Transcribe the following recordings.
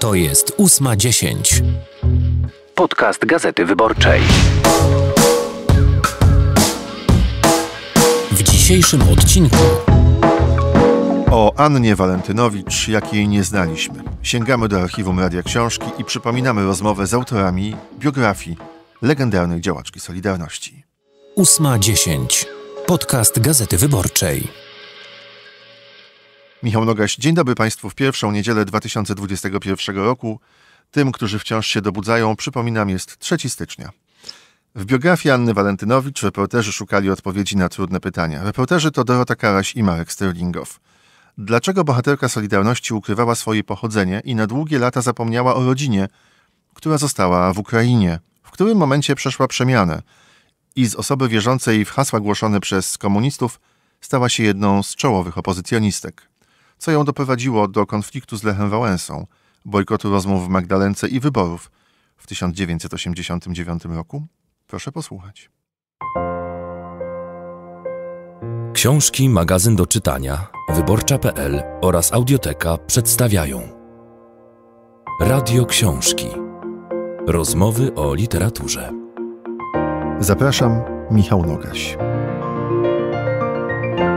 To jest 8.10. Podcast Gazety Wyborczej. W dzisiejszym odcinku o Annie Walentynowicz, jakiej nie znaliśmy. Sięgamy do archiwum Radia Książki i przypominamy rozmowę z autorami biografii legendarnych działaczki Solidarności. 8.10. Podcast Gazety Wyborczej. Michał Nogaś, dzień dobry Państwu w pierwszą niedzielę 2021 roku. Tym, którzy wciąż się dobudzają, przypominam, jest 3 stycznia. W biografii Anny Walentynowicz reporterzy szukali odpowiedzi na trudne pytania. Reporterzy to Dorota Karaś i Marek Sterlingow. Dlaczego bohaterka Solidarności ukrywała swoje pochodzenie i na długie lata zapomniała o rodzinie, która została w Ukrainie? W którym momencie przeszła przemianę i z osoby wierzącej w hasła głoszone przez komunistów stała się jedną z czołowych opozycjonistek? co ją doprowadziło do konfliktu z Lechem Wałęsą, bojkotu rozmów w Magdalence i wyborów w 1989 roku? Proszę posłuchać. Książki, magazyn do czytania, wyborcza.pl oraz audioteka przedstawiają Radio Książki. Rozmowy o literaturze. Zapraszam, Michał Nogaś.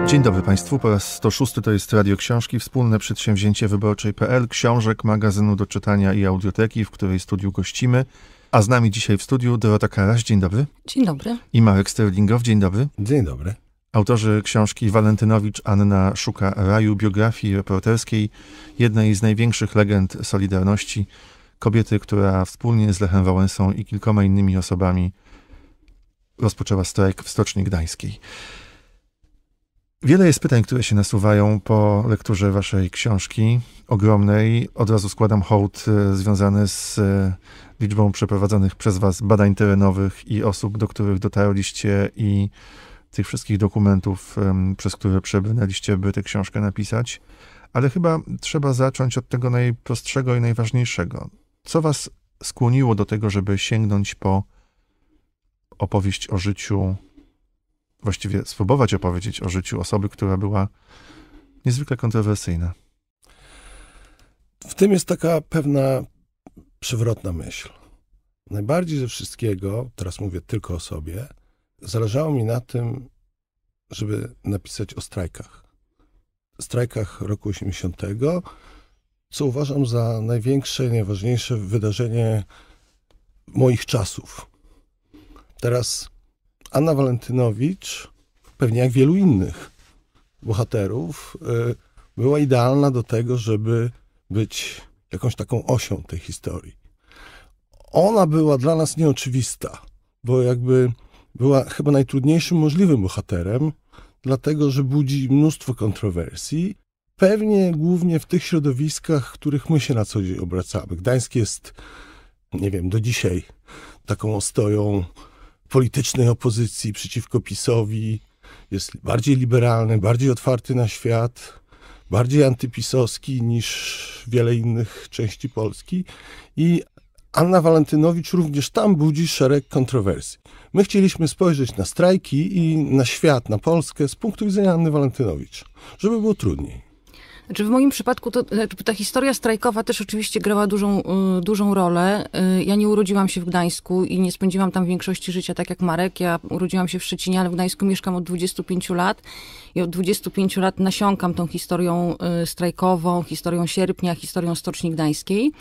Dzień dobry Państwu, po raz 106 to jest Radio Książki, wspólne przedsięwzięcie wyborczej.pl, książek, magazynu do czytania i audioteki, w której studiu gościmy. A z nami dzisiaj w studiu Dorota Karaś, dzień dobry. Dzień dobry. I Marek Sterlingow, dzień dobry. Dzień dobry. Autorzy książki Walentynowicz Anna szuka raju biografii reporterskiej jednej z największych legend Solidarności, kobiety, która wspólnie z Lechem Wałęsą i kilkoma innymi osobami rozpoczęła strajk w Stoczni Gdańskiej. Wiele jest pytań, które się nasuwają po lekturze waszej książki ogromnej. Od razu składam hołd e, związany z e, liczbą przeprowadzonych przez was badań terenowych i osób, do których dotarliście i tych wszystkich dokumentów, przez które przebrnęliście, by tę książkę napisać. Ale chyba trzeba zacząć od tego najprostszego i najważniejszego. Co was skłoniło do tego, żeby sięgnąć po opowieść o życiu właściwie spróbować opowiedzieć o życiu osoby, która była niezwykle kontrowersyjna. W tym jest taka pewna przewrotna myśl. Najbardziej ze wszystkiego, teraz mówię tylko o sobie, zależało mi na tym, żeby napisać o strajkach. Strajkach roku 80, co uważam za największe, najważniejsze wydarzenie moich czasów. Teraz Anna Walentynowicz, pewnie jak wielu innych bohaterów, y, była idealna do tego, żeby być jakąś taką osią tej historii. Ona była dla nas nieoczywista, bo jakby była chyba najtrudniejszym możliwym bohaterem, dlatego że budzi mnóstwo kontrowersji, pewnie głównie w tych środowiskach, w których my się na co dzień obracamy. Gdańsk jest, nie wiem, do dzisiaj taką ostoją politycznej opozycji przeciwko PiSowi, jest bardziej liberalny, bardziej otwarty na świat, bardziej antypisowski niż wiele innych części Polski. I Anna Walentynowicz również tam budzi szereg kontrowersji. My chcieliśmy spojrzeć na strajki i na świat, na Polskę z punktu widzenia Anny Walentynowicz, żeby było trudniej. Znaczy w moim przypadku to, e, ta historia strajkowa też oczywiście grała dużą, y, dużą rolę. Y, ja nie urodziłam się w Gdańsku i nie spędziłam tam większości życia tak jak Marek. Ja urodziłam się w Szczecinie, ale w Gdańsku mieszkam od 25 lat i od 25 lat nasiąkam tą historią y, strajkową, historią sierpnia, historią Stoczni Gdańskiej.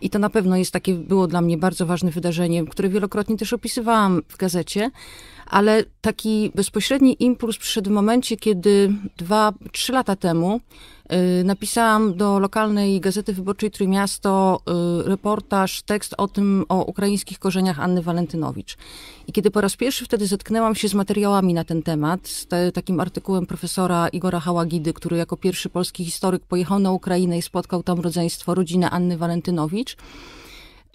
I to na pewno jest takie, było dla mnie bardzo ważne wydarzenie, które wielokrotnie też opisywałam w gazecie ale taki bezpośredni impuls przyszedł w momencie, kiedy dwa, trzy lata temu y, napisałam do lokalnej gazety wyborczej Trójmiasto y, reportaż, tekst o tym, o ukraińskich korzeniach Anny Walentynowicz. I kiedy po raz pierwszy wtedy zetknęłam się z materiałami na ten temat, z te, takim artykułem profesora Igora Hałagidy, który jako pierwszy polski historyk pojechał na Ukrainę i spotkał tam rodzeństwo, rodzinę Anny Walentynowicz,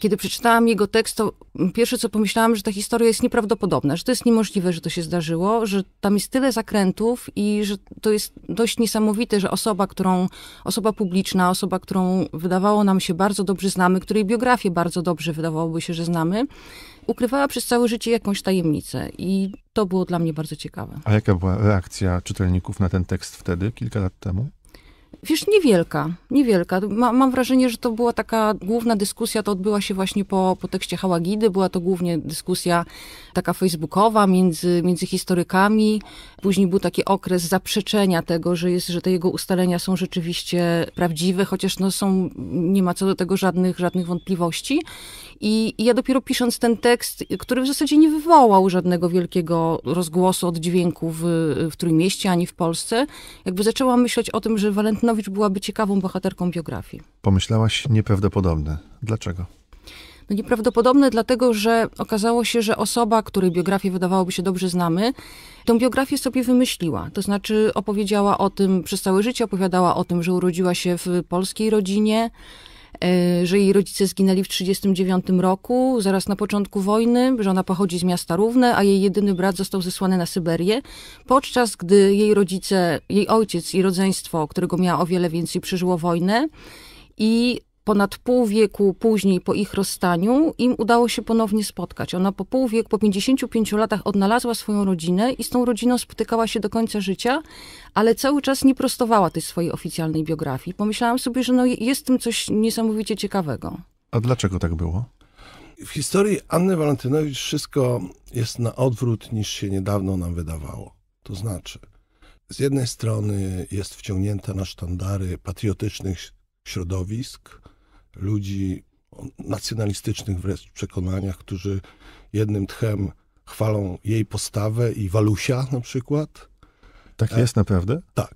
kiedy przeczytałam jego tekst, to pierwsze co pomyślałam, że ta historia jest nieprawdopodobna, że to jest niemożliwe, że to się zdarzyło, że tam jest tyle zakrętów i że to jest dość niesamowite, że osoba, którą, osoba publiczna, osoba, którą wydawało nam się bardzo dobrze znamy, której biografię bardzo dobrze wydawałoby się, że znamy, ukrywała przez całe życie jakąś tajemnicę i to było dla mnie bardzo ciekawe. A jaka była reakcja czytelników na ten tekst wtedy, kilka lat temu? Wiesz, niewielka, niewielka. Ma, mam wrażenie, że to była taka główna dyskusja, to odbyła się właśnie po, po tekście Hałagidy, była to głównie dyskusja taka facebookowa między, między historykami. Później był taki okres zaprzeczenia tego, że, jest, że te jego ustalenia są rzeczywiście prawdziwe, chociaż no są, nie ma co do tego żadnych, żadnych wątpliwości. I, I, ja dopiero pisząc ten tekst, który w zasadzie nie wywołał żadnego wielkiego rozgłosu od dźwięku w, w Trójmieście ani w Polsce, jakby zaczęłam myśleć o tym, że Walentynowicz byłaby ciekawą bohaterką biografii. Pomyślałaś nieprawdopodobne. Dlaczego? No nieprawdopodobne, dlatego że okazało się, że osoba, której biografię wydawałoby się dobrze znamy, tą biografię sobie wymyśliła. To znaczy opowiedziała o tym przez całe życie, opowiadała o tym, że urodziła się w polskiej rodzinie, Y, że jej rodzice zginęli w 1939 roku, zaraz na początku wojny, że ona pochodzi z miasta Równe, a jej jedyny brat został zesłany na Syberię, podczas gdy jej rodzice, jej ojciec i rodzeństwo, którego miała o wiele więcej, przeżyło wojnę. I ponad pół wieku później, po ich rozstaniu, im udało się ponownie spotkać. Ona po pół wieku, po 55 latach odnalazła swoją rodzinę i z tą rodziną spotykała się do końca życia, ale cały czas nie prostowała tej swojej oficjalnej biografii. Pomyślałam sobie, że no jest w tym coś niesamowicie ciekawego. A dlaczego tak było? W historii Anny Walentynowicz wszystko jest na odwrót niż się niedawno nam wydawało. To znaczy, z jednej strony jest wciągnięta na sztandary patriotycznych środowisk, ludzi o nacjonalistycznych wręcz przekonaniach, którzy jednym tchem chwalą jej postawę i Walusia na przykład. Tak e, jest naprawdę? Tak.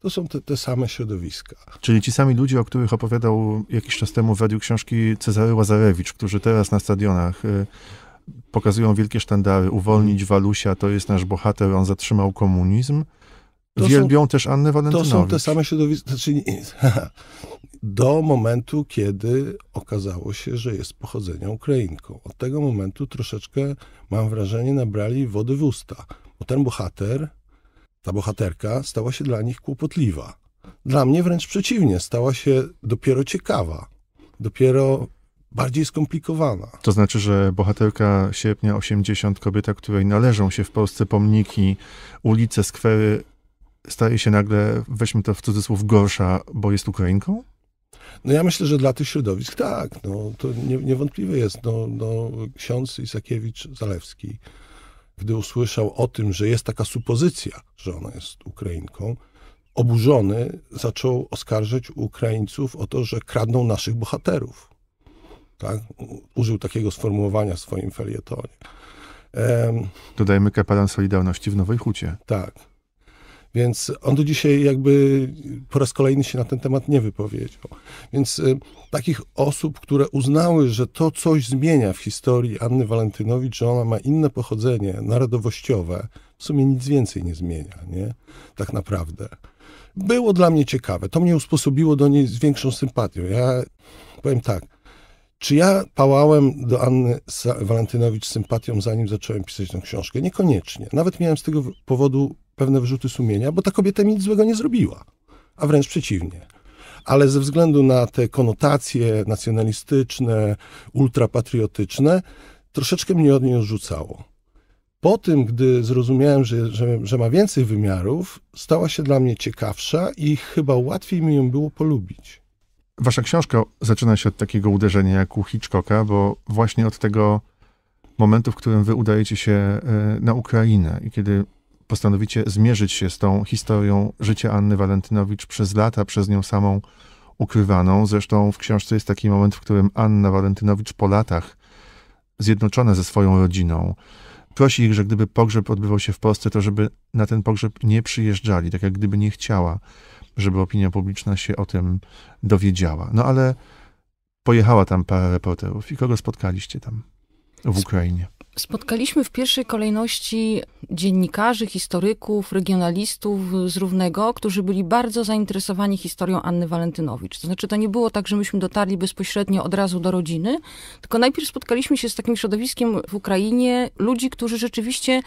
To są te, te, same środowiska. Czyli ci sami ludzie, o których opowiadał jakiś czas temu w radiu książki Cezary Łazarewicz, którzy teraz na stadionach y, pokazują wielkie sztandary, uwolnić Walusia, to jest nasz bohater, on zatrzymał komunizm. To Wielbią są, też Annę Walentynowicz. To są te same środowiska, znaczy do momentu, kiedy okazało się, że jest pochodzenia Ukrainką. Od tego momentu troszeczkę, mam wrażenie, nabrali wody w usta, bo ten bohater, ta bohaterka stała się dla nich kłopotliwa. Dla mnie wręcz przeciwnie, stała się dopiero ciekawa, dopiero bardziej skomplikowana. To znaczy, że bohaterka sierpnia 80, kobieta, której należą się w Polsce pomniki, ulice, skwery staje się nagle, weźmy to w cudzysłów, gorsza, bo jest Ukrainką? No ja myślę, że dla tych środowisk tak. No, to nie, niewątpliwie jest. No, no, ksiądz Isakiewicz Zalewski, gdy usłyszał o tym, że jest taka supozycja, że ona jest Ukrainką, oburzony zaczął oskarżać Ukraińców o to, że kradną naszych bohaterów. Tak? Użył takiego sformułowania w swoim felietonie. Um, Dodajmy kapelan Solidarności w Nowej Hucie. Tak. Więc on do dzisiaj jakby po raz kolejny się na ten temat nie wypowiedział. Więc y, takich osób, które uznały, że to coś zmienia w historii Anny Walentynowicz, że ona ma inne pochodzenie narodowościowe, w sumie nic więcej nie zmienia, nie? Tak naprawdę. Było dla mnie ciekawe. To mnie usposobiło do niej z większą sympatią. Ja powiem tak, czy ja pałałem do Anny Walentynowicz sympatią, zanim zacząłem pisać tę książkę? Niekoniecznie. Nawet miałem z tego powodu pewne wyrzuty sumienia, bo ta kobieta mi nic złego nie zrobiła, a wręcz przeciwnie. Ale ze względu na te konotacje nacjonalistyczne, ultrapatriotyczne, troszeczkę mnie od niej odrzucało. Po tym, gdy zrozumiałem, że, że, że ma więcej wymiarów, stała się dla mnie ciekawsza i chyba łatwiej mi ją było polubić wasza książka zaczyna się od takiego uderzenia jak u Hitchcocka, bo właśnie od tego momentu, w którym wy udajecie się e, na Ukrainę i kiedy postanowicie zmierzyć się z tą historią życia Anny Walentynowicz przez lata, przez nią samą ukrywaną. Zresztą w książce jest taki moment, w którym Anna Walentynowicz po latach zjednoczona ze swoją rodziną prosi ich, że gdyby pogrzeb odbywał się w Polsce, to żeby na ten pogrzeb nie przyjeżdżali, tak jak gdyby nie chciała żeby opinia publiczna się o tym dowiedziała. No ale pojechała tam parę reporterów. I kogo spotkaliście tam w Ukrainie? Spotkaliśmy w pierwszej kolejności dziennikarzy, historyków, regionalistów z równego, którzy byli bardzo zainteresowani historią Anny Walentynowicz. To znaczy, to nie było tak, że myśmy dotarli bezpośrednio od razu do rodziny, tylko najpierw spotkaliśmy się z takim środowiskiem w Ukrainie ludzi, którzy rzeczywiście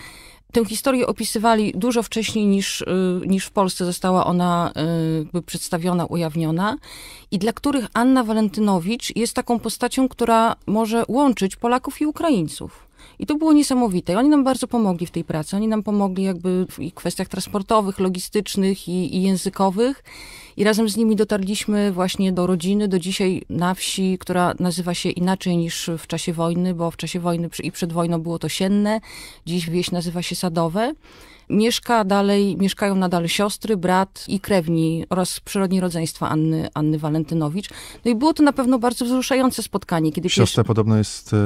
tę historię opisywali dużo wcześniej niż, y, niż w Polsce została ona y, jakby przedstawiona, ujawniona i dla których Anna Walentynowicz jest taką postacią, która może łączyć Polaków i Ukraińców. I to było niesamowite. I oni nam bardzo pomogli w tej pracy. Oni nam pomogli jakby w kwestiach transportowych, logistycznych i, i językowych. I razem z nimi dotarliśmy właśnie do rodziny, do dzisiaj na wsi, która nazywa się inaczej niż w czasie wojny, bo w czasie wojny i przed wojną było to sienne. Dziś wieś nazywa się Sadowe. Mieszka dalej, mieszkają nadal siostry, brat i krewni oraz przyrodni rodzeństwa Anny, Anny Walentynowicz. No i było to na pewno bardzo wzruszające spotkanie. Kiedy Siostra pierwszy... podobno jest e,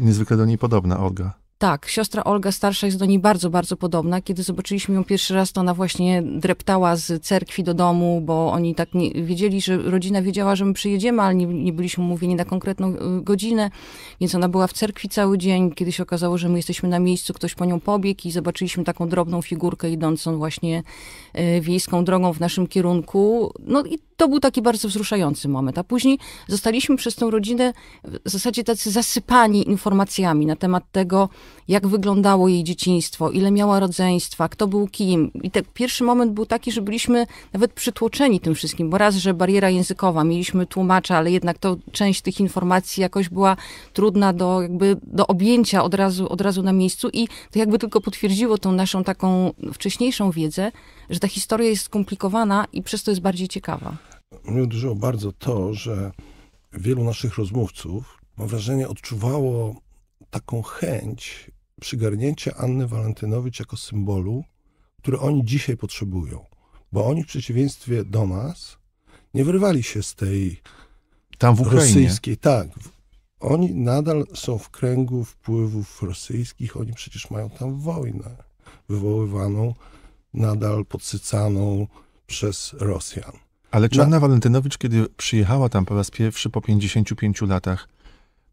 niezwykle do niej podobna, Olga. Tak, siostra Olga starsza jest do niej bardzo, bardzo podobna. Kiedy zobaczyliśmy ją pierwszy raz, to ona właśnie dreptała z cerkwi do domu, bo oni tak nie, wiedzieli, że rodzina wiedziała, że my przyjedziemy, ale nie, nie byliśmy mówieni na konkretną y, godzinę, więc ona była w cerkwi cały dzień. Kiedy się okazało, że my jesteśmy na miejscu, ktoś po nią pobiegł i zobaczyliśmy taką drobną figurkę idącą właśnie y, wiejską drogą w naszym kierunku. No i to był taki bardzo wzruszający moment. A później zostaliśmy przez tą rodzinę w zasadzie tacy zasypani informacjami na temat tego, jak wyglądało jej dzieciństwo, ile miała rodzeństwa, kto był kim. I ten pierwszy moment był taki, że byliśmy nawet przytłoczeni tym wszystkim, bo raz, że bariera językowa, mieliśmy tłumacza, ale jednak to część tych informacji jakoś była trudna do, jakby, do objęcia od razu, od razu na miejscu i to jakby tylko potwierdziło tą naszą taką wcześniejszą wiedzę, że ta historia jest skomplikowana i przez to jest bardziej ciekawa. Mnie uderzyło bardzo to, że wielu naszych rozmówców, mam wrażenie, odczuwało taką chęć przygarnięcia Anny Walentynowicz jako symbolu, który oni dzisiaj potrzebują. Bo oni w przeciwieństwie do nas nie wyrwali się z tej Tam w rosyjskiej. Tak. Oni nadal są w kręgu wpływów rosyjskich, oni przecież mają tam wojnę wywoływaną, nadal podsycaną przez Rosjan. Ale czy Anna Walentynowicz, kiedy przyjechała tam po raz pierwszy po 55 latach,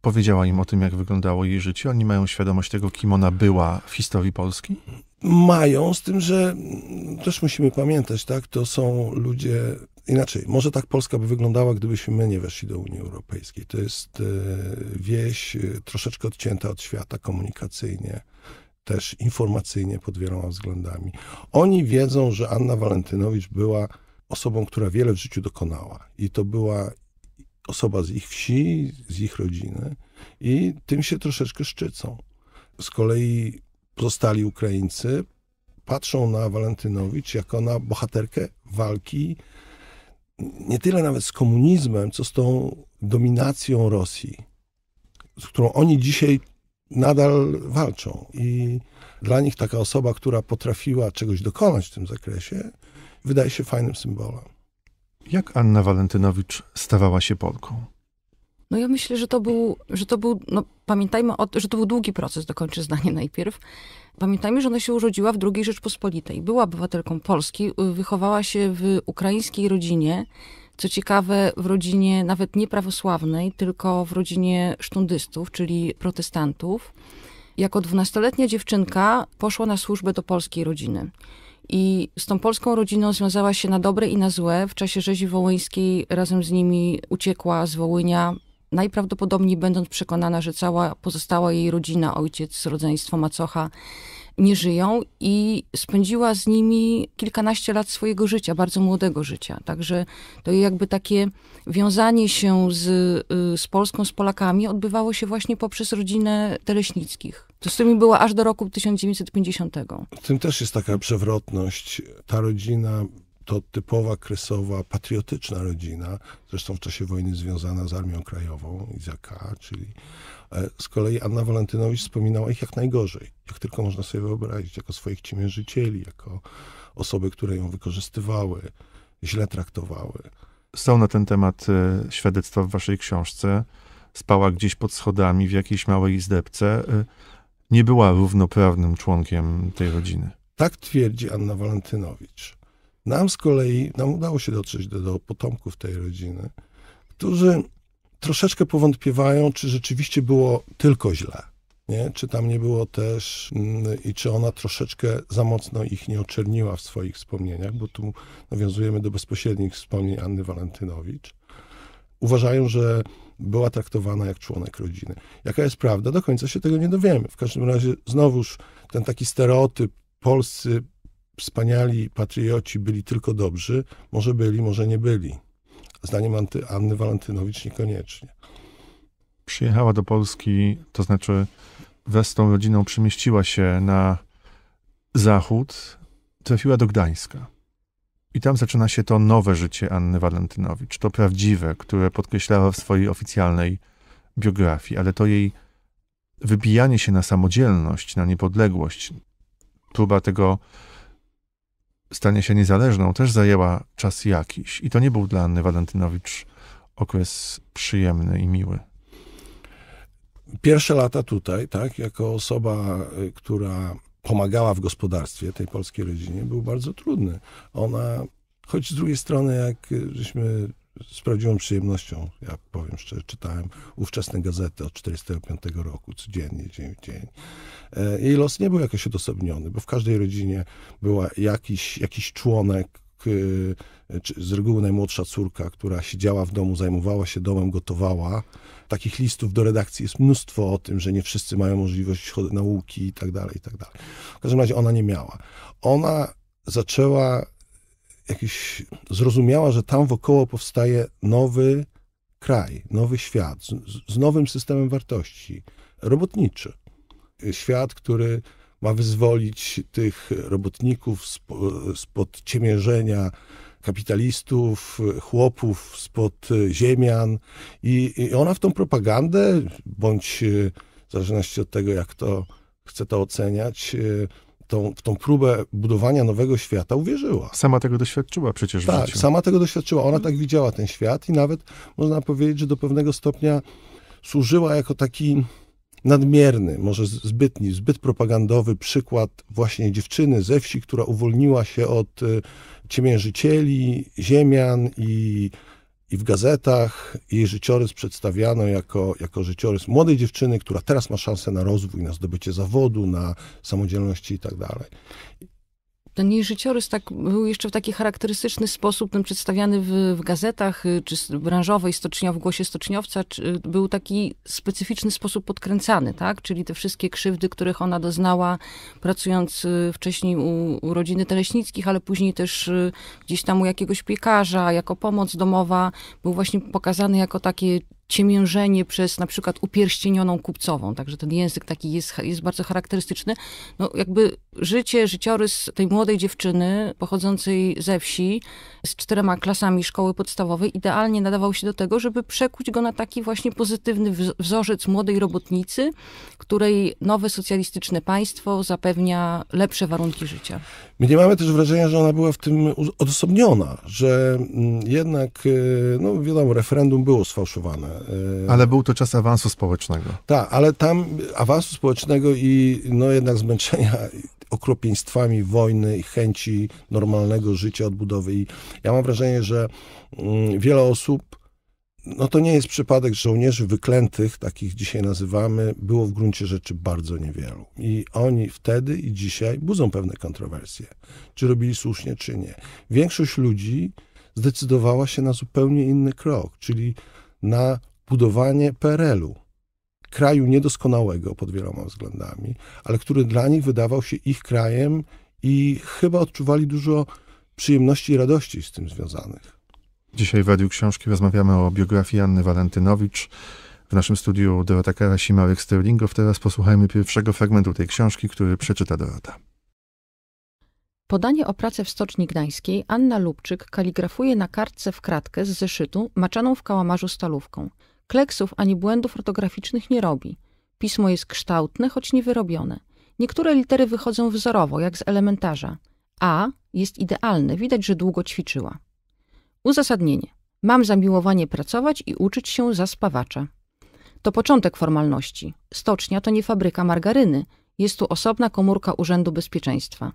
powiedziała im o tym, jak wyglądało jej życie? Oni mają świadomość tego, kim ona była w historii Polski? Mają, z tym, że mm, też musimy pamiętać, tak, to są ludzie, inaczej, może tak Polska by wyglądała, gdybyśmy my nie weszli do Unii Europejskiej. To jest e, wieś e, troszeczkę odcięta od świata komunikacyjnie, też informacyjnie pod wieloma względami. Oni wiedzą, że Anna Walentynowicz była osobą, która wiele w życiu dokonała. I to była osoba z ich wsi, z ich rodziny i tym się troszeczkę szczycą. Z kolei pozostali Ukraińcy patrzą na Walentynowicz jako na bohaterkę walki nie tyle nawet z komunizmem, co z tą dominacją Rosji, z którą oni dzisiaj nadal walczą. I dla nich taka osoba, która potrafiła czegoś dokonać w tym zakresie, wydaje się fajnym symbolem. Jak Anna Walentynowicz stawała się Polką? No ja myślę, że to był, że to był no pamiętajmy, o, że to był długi proces, dokończę zdanie najpierw. Pamiętajmy, że ona się urodziła w II Rzeczpospolitej. Była obywatelką Polski, y, wychowała się w ukraińskiej rodzinie, co ciekawe, w rodzinie nawet nie prawosławnej, tylko w rodzinie sztundystów, czyli protestantów. Jako dwunastoletnia dziewczynka poszła na służbę do polskiej rodziny. I z tą polską rodziną związała się na dobre i na złe. W czasie rzezi wołyńskiej razem z nimi uciekła z Wołynia, najprawdopodobniej będąc przekonana, że cała pozostała jej rodzina, ojciec, rodzeństwo, macocha, nie żyją i spędziła z nimi kilkanaście lat swojego życia, bardzo młodego życia. Także to jakby takie wiązanie się z, y, z Polską, z Polakami odbywało się właśnie poprzez rodzinę Teleśnickich z tymi była aż do roku 1950. W tym też jest taka przewrotność. Ta rodzina to typowa kresowa, patriotyczna rodzina, zresztą w czasie wojny związana z Armią Krajową Izaka, czyli e, z kolei Anna Walentynowicz wspominała ich jak najgorzej, jak tylko można sobie wyobrazić, jako swoich ciemiężycieli, jako osoby, które ją wykorzystywały, źle traktowały. Są na ten temat e, świadectwa w waszej książce. Spała gdzieś pod schodami w jakiejś małej izdebce. E, nie była równoprawnym członkiem tej rodziny. Tak twierdzi Anna Walentynowicz. Nam z kolei, nam udało się dotrzeć do, do potomków tej rodziny, którzy troszeczkę powątpiewają, czy rzeczywiście było tylko źle. Nie? Czy tam nie było też mm, i czy ona troszeczkę za mocno ich nie oczerniła w swoich wspomnieniach, bo tu nawiązujemy do bezpośrednich wspomnień Anny Walentynowicz. Uważają, że była traktowana jak członek rodziny. Jaka jest prawda? Do końca się tego nie dowiemy. W każdym razie znowuż ten taki stereotyp polscy wspaniali patrioci byli tylko dobrzy, może byli, może nie byli. Zdaniem Anty, Anny Walentynowicz niekoniecznie. Przyjechała do Polski, to znaczy wraz z tą rodziną przemieściła się na zachód, trafiła do Gdańska. I tam zaczyna się to nowe życie Anny Walentynowicz, to prawdziwe, które podkreślała w swojej oficjalnej biografii, ale to jej wybijanie się na samodzielność, na niepodległość, próba tego stania się niezależną też zajęła czas jakiś. I to nie był dla Anny Walentynowicz okres przyjemny i miły. Pierwsze lata tutaj, tak, jako osoba, y, która pomagała w gospodarstwie tej polskiej rodzinie, był bardzo trudny. Ona, choć z drugiej strony, jak żeśmy z prawdziwą przyjemnością, ja powiem szczerze, czytałem ówczesne gazety od 1945 roku, codziennie, dzień w dzień. E, jej los nie był jakoś odosobniony, bo w każdej rodzinie była jakiś, jakiś członek, Y, z reguły najmłodsza córka, która siedziała w domu, zajmowała się domem, gotowała. Takich listów do redakcji jest mnóstwo o tym, że nie wszyscy mają możliwość nauki i tak dalej, i tak dalej. W każdym razie ona nie miała. Ona zaczęła jakiś, zrozumiała, że tam wokoło powstaje nowy kraj, nowy świat z, z nowym systemem wartości, robotniczy. Świat, który ma wyzwolić tych robotników spod ciemierzenia kapitalistów, chłopów, spod ziemian. I, ona w tą propagandę, bądź e, w zależności od tego, jak to chce to oceniać, e, tą, w tą próbę budowania nowego świata uwierzyła. Sama tego doświadczyła przecież tak, w życiu. sama tego doświadczyła. Ona tak widziała ten świat i nawet można powiedzieć, że do pewnego stopnia służyła jako taki nadmierny, może zbytni, zbyt propagandowy przykład właśnie dziewczyny ze wsi, która uwolniła się od y, ciemiężycieli, ziemian i, i w gazetach jej życiorys przedstawiano jako, jako życiorys młodej dziewczyny, która teraz ma szansę na rozwój, na zdobycie zawodu, na samodzielności i tak dalej ten jej życiorys tak był jeszcze w taki charakterystyczny sposób ten no, przedstawiany w, w gazetach, y, czy branżowej, stocznia, w głosie stoczniowca, czy, y, był taki specyficzny sposób podkręcany, tak? Czyli te wszystkie krzywdy, których ona doznała, pracując y, wcześniej u, u rodziny Teleśnickich, ale później też gdzieś tam u jakiegoś piekarza, jako pomoc domowa, był właśnie pokazany jako takie ciemiężenie przez na przykład upierścienioną kupcową. Także ten język taki jest, jest bardzo charakterystyczny. No jakby życie, życiorys tej młodej dziewczyny pochodzącej ze wsi z czterema klasami szkoły podstawowej idealnie nadawał się do tego, żeby przekuć go na taki właśnie pozytywny wzorzec młodej robotnicy, której nowe socjalistyczne państwo zapewnia lepsze warunki życia. My nie mamy też wrażenia, że ona była w tym odosobniona, że mm, jednak, e, no wiadomo, referendum było sfałszowane E, ale był to czas awansu społecznego. Tak, ale tam awansu społecznego i no jednak zmęczenia okropieństwami wojny i chęci normalnego życia, odbudowy. I ja mam wrażenie, że mm, wiele osób, no to nie jest przypadek, żołnierzy wyklętych, takich dzisiaj nazywamy, było w gruncie rzeczy bardzo niewielu. I oni wtedy i dzisiaj budzą pewne kontrowersje, czy robili słusznie, czy nie. Większość ludzi zdecydowała się na zupełnie inny krok, czyli na budowanie PRL-u, kraju niedoskonałego pod wieloma względami, ale który dla nich wydawał się ich krajem i chyba odczuwali dużo przyjemności i radości z tym związanych. Dzisiaj w Radiu Książki rozmawiamy o biografii Anny Walentynowicz. W naszym studiu Dorota Karasi, Marek Sterlingow. Teraz posłuchajmy pierwszego fragmentu tej książki, który przeczyta Dorota. Podanie o pracę w Stoczni Gdańskiej Anna Lubczyk kaligrafuje na kartce w kratkę z zeszytu maczaną w kałamarzu stalówką. Kleksów ani błędów ortograficznych nie robi. Pismo jest kształtne, choć niewyrobione. Niektóre litery wychodzą wzorowo, jak z elementarza. A jest idealne, widać, że długo ćwiczyła. Uzasadnienie. Mam zamiłowanie pracować i uczyć się za spawacza. To początek formalności. Stocznia to nie fabryka margaryny. Jest tu osobna komórka Urzędu Bezpieczeństwa.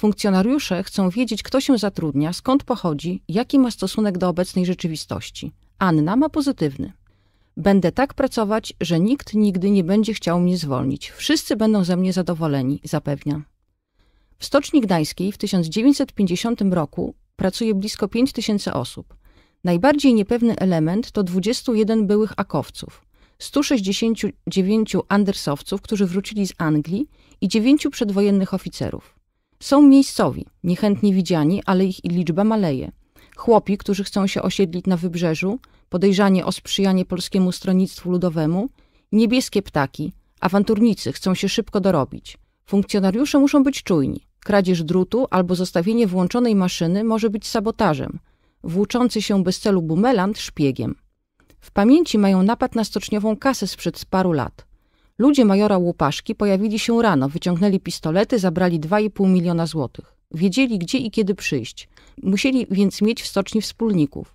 Funkcjonariusze chcą wiedzieć, kto się zatrudnia, skąd pochodzi, jaki ma stosunek do obecnej rzeczywistości. Anna ma pozytywny. Będę tak pracować, że nikt nigdy nie będzie chciał mnie zwolnić. Wszyscy będą ze mnie zadowoleni, zapewniam. W Stoczni Gdańskiej w 1950 roku pracuje blisko 5 tysięcy osób. Najbardziej niepewny element to 21 byłych akowców, 169 andersowców, którzy wrócili z Anglii i 9 przedwojennych oficerów. Są miejscowi, niechętnie widziani, ale ich liczba maleje. Chłopi, którzy chcą się osiedlić na wybrzeżu, podejrzanie o sprzyjanie polskiemu stronnictwu ludowemu, niebieskie ptaki, awanturnicy chcą się szybko dorobić. Funkcjonariusze muszą być czujni. Kradzież drutu albo zostawienie włączonej maszyny może być sabotażem. Włóczący się bez celu bumelant szpiegiem. W pamięci mają napad na stoczniową kasę sprzed paru lat. Ludzie majora Łupaszki pojawili się rano, wyciągnęli pistolety, zabrali 2,5 miliona złotych. Wiedzieli, gdzie i kiedy przyjść. Musieli więc mieć w stoczni wspólników.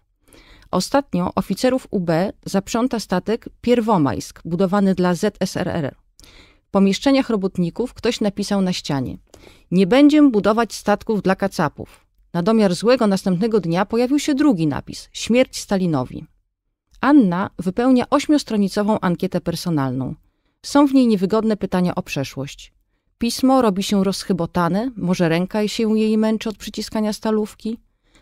Ostatnio oficerów UB zaprząta statek Pierwomajsk, budowany dla ZSRR. W pomieszczeniach robotników ktoś napisał na ścianie: Nie będziemy budować statków dla kacapów. Na domiar złego następnego dnia pojawił się drugi napis: Śmierć Stalinowi. Anna wypełnia ośmiostronicową ankietę personalną. Są w niej niewygodne pytania o przeszłość. Pismo robi się rozchybotane, może ręka się jej męczy od przyciskania stalówki.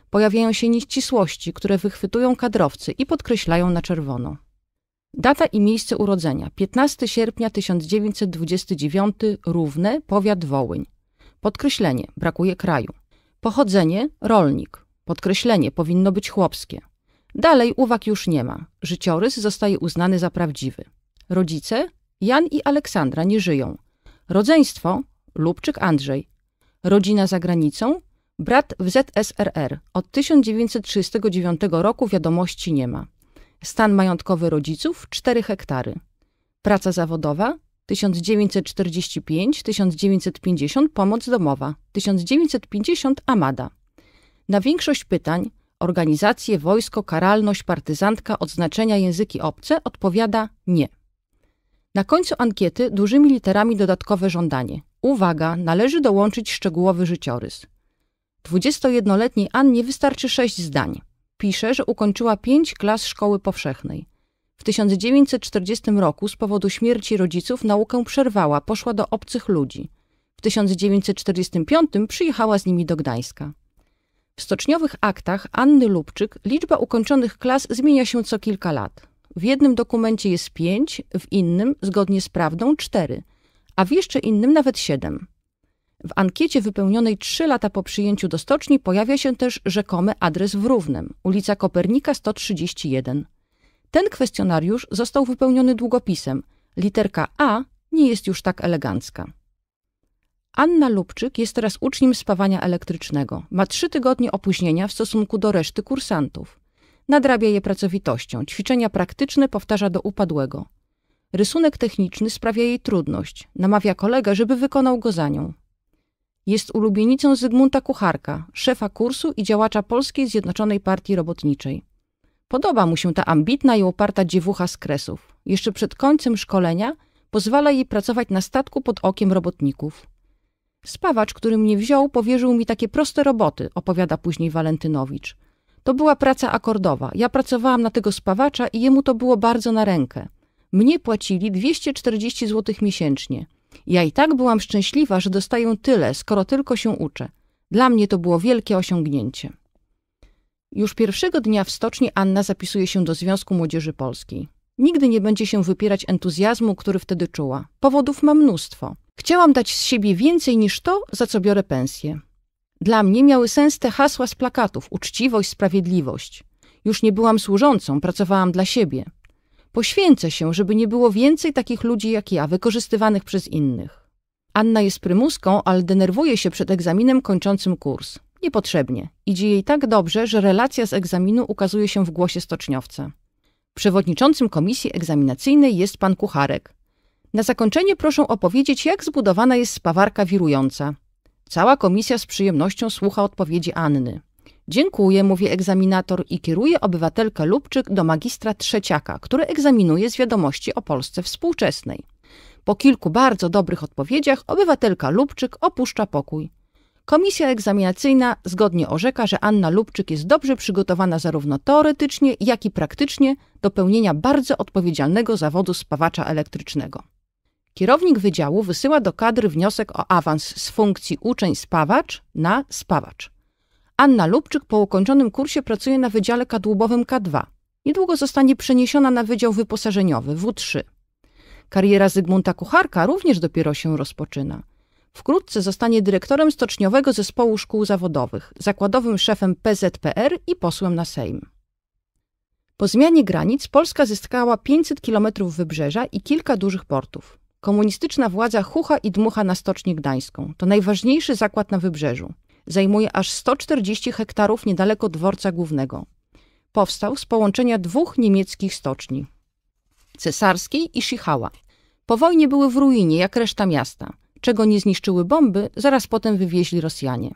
Pojawiają się nieścisłości, które wychwytują kadrowcy i podkreślają na czerwono. Data i miejsce urodzenia 15 sierpnia 1929 równe powiat Wołyń. Podkreślenie brakuje kraju. Pochodzenie rolnik. Podkreślenie powinno być chłopskie. Dalej uwag już nie ma. Życiorys zostaje uznany za prawdziwy. Rodzice Jan i Aleksandra nie żyją. Rodzeństwo Lubczyk Andrzej. Rodzina za granicą Brat w ZSRR. Od 1939 roku wiadomości nie ma. Stan majątkowy rodziców 4 hektary. Praca zawodowa 1945-1950 pomoc domowa 1950 Amada. Na większość pytań organizacje, wojsko, karalność, partyzantka, odznaczenia, języki obce odpowiada nie. Na końcu ankiety dużymi literami dodatkowe żądanie. Uwaga, należy dołączyć szczegółowy życiorys. 21-letniej Annie wystarczy sześć zdań. Pisze, że ukończyła pięć klas szkoły powszechnej. W 1940 roku z powodu śmierci rodziców naukę przerwała, poszła do obcych ludzi. W 1945 przyjechała z nimi do Gdańska. W stoczniowych aktach Anny Lubczyk liczba ukończonych klas zmienia się co kilka lat. W jednym dokumencie jest pięć, w innym, zgodnie z prawdą, cztery, a w jeszcze innym nawet siedem. W ankiecie wypełnionej trzy lata po przyjęciu do stoczni pojawia się też rzekomy adres w Równem, ulica Kopernika 131. Ten kwestionariusz został wypełniony długopisem. Literka A nie jest już tak elegancka. Anna Lubczyk jest teraz uczniem spawania elektrycznego. Ma trzy tygodnie opóźnienia w stosunku do reszty kursantów. Nadrabia je pracowitością, ćwiczenia praktyczne powtarza do upadłego. Rysunek techniczny sprawia jej trudność, namawia kolegę, żeby wykonał go za nią. Jest ulubienicą Zygmunta Kucharka, szefa kursu i działacza Polskiej Zjednoczonej Partii Robotniczej. Podoba mu się ta ambitna i oparta dziewucha z kresów. Jeszcze przed końcem szkolenia pozwala jej pracować na statku pod okiem robotników. Spawacz, który mnie wziął, powierzył mi takie proste roboty, opowiada później Walentynowicz – to była praca akordowa. Ja pracowałam na tego spawacza i jemu to było bardzo na rękę. Mnie płacili 240 zł miesięcznie. Ja i tak byłam szczęśliwa, że dostaję tyle, skoro tylko się uczę. Dla mnie to było wielkie osiągnięcie. Już pierwszego dnia w stoczni Anna zapisuje się do Związku Młodzieży Polskiej. Nigdy nie będzie się wypierać entuzjazmu, który wtedy czuła. Powodów ma mnóstwo. Chciałam dać z siebie więcej niż to, za co biorę pensję. Dla mnie miały sens te hasła z plakatów uczciwość, sprawiedliwość. Już nie byłam służącą, pracowałam dla siebie. Poświęcę się, żeby nie było więcej takich ludzi jak ja, wykorzystywanych przez innych. Anna jest prymuską, ale denerwuje się przed egzaminem kończącym kurs. Niepotrzebnie. Idzie jej tak dobrze, że relacja z egzaminu ukazuje się w głosie stoczniowca. Przewodniczącym komisji egzaminacyjnej jest pan Kucharek. Na zakończenie proszę opowiedzieć, jak zbudowana jest spawarka wirująca. Cała komisja z przyjemnością słucha odpowiedzi Anny. Dziękuję, mówi egzaminator i kieruje obywatelkę Lubczyk do magistra Trzeciaka, który egzaminuje z wiadomości o Polsce współczesnej. Po kilku bardzo dobrych odpowiedziach obywatelka Lubczyk opuszcza pokój. Komisja egzaminacyjna zgodnie orzeka, że Anna Lubczyk jest dobrze przygotowana zarówno teoretycznie, jak i praktycznie do pełnienia bardzo odpowiedzialnego zawodu spawacza elektrycznego. Kierownik wydziału wysyła do kadry wniosek o awans z funkcji uczeń spawacz na spawacz. Anna Lubczyk po ukończonym kursie pracuje na Wydziale Kadłubowym K2. Niedługo zostanie przeniesiona na Wydział Wyposażeniowy W3. Kariera Zygmunta Kucharka również dopiero się rozpoczyna. Wkrótce zostanie dyrektorem Stoczniowego Zespołu Szkół Zawodowych, zakładowym szefem PZPR i posłem na Sejm. Po zmianie granic Polska zyskała 500 km wybrzeża i kilka dużych portów. Komunistyczna władza chucha i dmucha na Stocznię Gdańską. To najważniejszy zakład na wybrzeżu. Zajmuje aż 140 hektarów niedaleko dworca głównego. Powstał z połączenia dwóch niemieckich stoczni. Cesarskiej i Szichała. Po wojnie były w ruinie, jak reszta miasta. Czego nie zniszczyły bomby, zaraz potem wywieźli Rosjanie.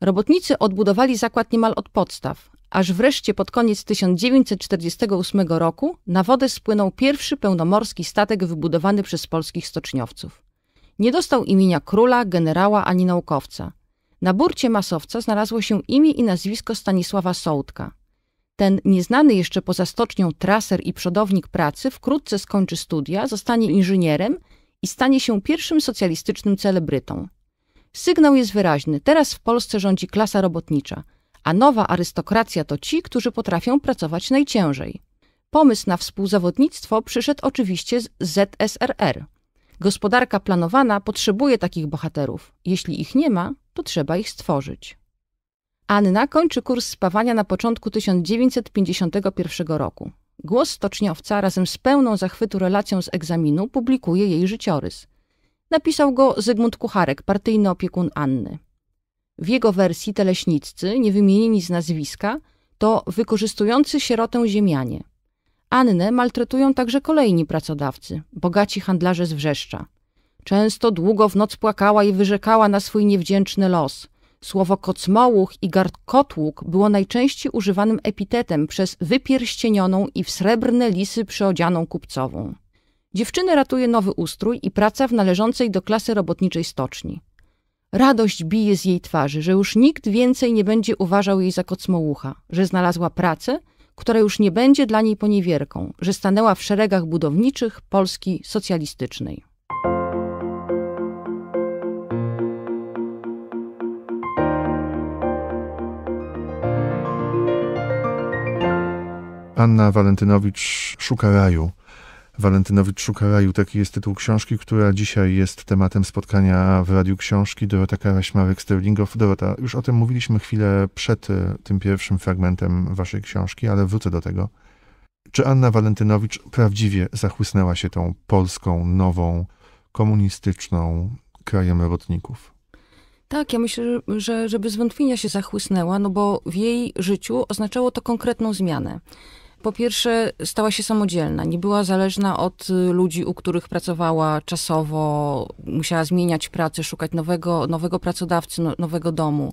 Robotnicy odbudowali zakład niemal od podstaw, aż wreszcie pod koniec 1948 roku na wodę spłynął pierwszy pełnomorski statek wybudowany przez polskich stoczniowców. Nie dostał imienia króla, generała ani naukowca. Na burcie masowca znalazło się imię i nazwisko Stanisława Sołtka. Ten nieznany jeszcze poza stocznią traser i przodownik pracy wkrótce skończy studia, zostanie inżynierem i stanie się pierwszym socjalistycznym celebrytą. Sygnał jest wyraźny. Teraz w Polsce rządzi klasa robotnicza – a nowa arystokracja to ci, którzy potrafią pracować najciężej. Pomysł na współzawodnictwo przyszedł oczywiście z ZSRR. Gospodarka planowana potrzebuje takich bohaterów. Jeśli ich nie ma, to trzeba ich stworzyć. Anna kończy kurs spawania na początku 1951 roku. Głos stoczniowca razem z pełną zachwytu relacją z egzaminu publikuje jej życiorys. Napisał go Zygmunt Kucharek, partyjny opiekun Anny. W jego wersji teleśniccy, wymienieni z nazwiska, to wykorzystujący sierotę ziemianie. Annę maltretują także kolejni pracodawcy, bogaci handlarze z Wrzeszcza. Często długo w noc płakała i wyrzekała na swój niewdzięczny los. Słowo kocmołuch i gardkotłuk było najczęściej używanym epitetem przez wypierścienioną i w srebrne lisy przyodzianą kupcową. Dziewczynę ratuje nowy ustrój i praca w należącej do klasy robotniczej stoczni. Radość bije z jej twarzy, że już nikt więcej nie będzie uważał jej za kocmołucha, że znalazła pracę, która już nie będzie dla niej poniewierką, że stanęła w szeregach budowniczych Polski socjalistycznej. Anna Walentynowicz szuka raju Walentynowicz szuka raju. Taki jest tytuł książki, która dzisiaj jest tematem spotkania w Radiu Książki. Dorota Karaś, Marek Sterlingow. Dorota, już o tym mówiliśmy chwilę przed e, tym pierwszym fragmentem waszej książki, ale wrócę do tego. Czy Anna Walentynowicz prawdziwie zachłysnęła się tą polską, nową, komunistyczną krajem robotników? Tak, ja myślę, że, że bez wątpienia się zachłysnęła, no bo w jej życiu oznaczało to konkretną zmianę po pierwsze stała się samodzielna, nie była zależna od y, ludzi, u których pracowała czasowo, musiała zmieniać pracę, szukać nowego, nowego pracodawcy, no, nowego domu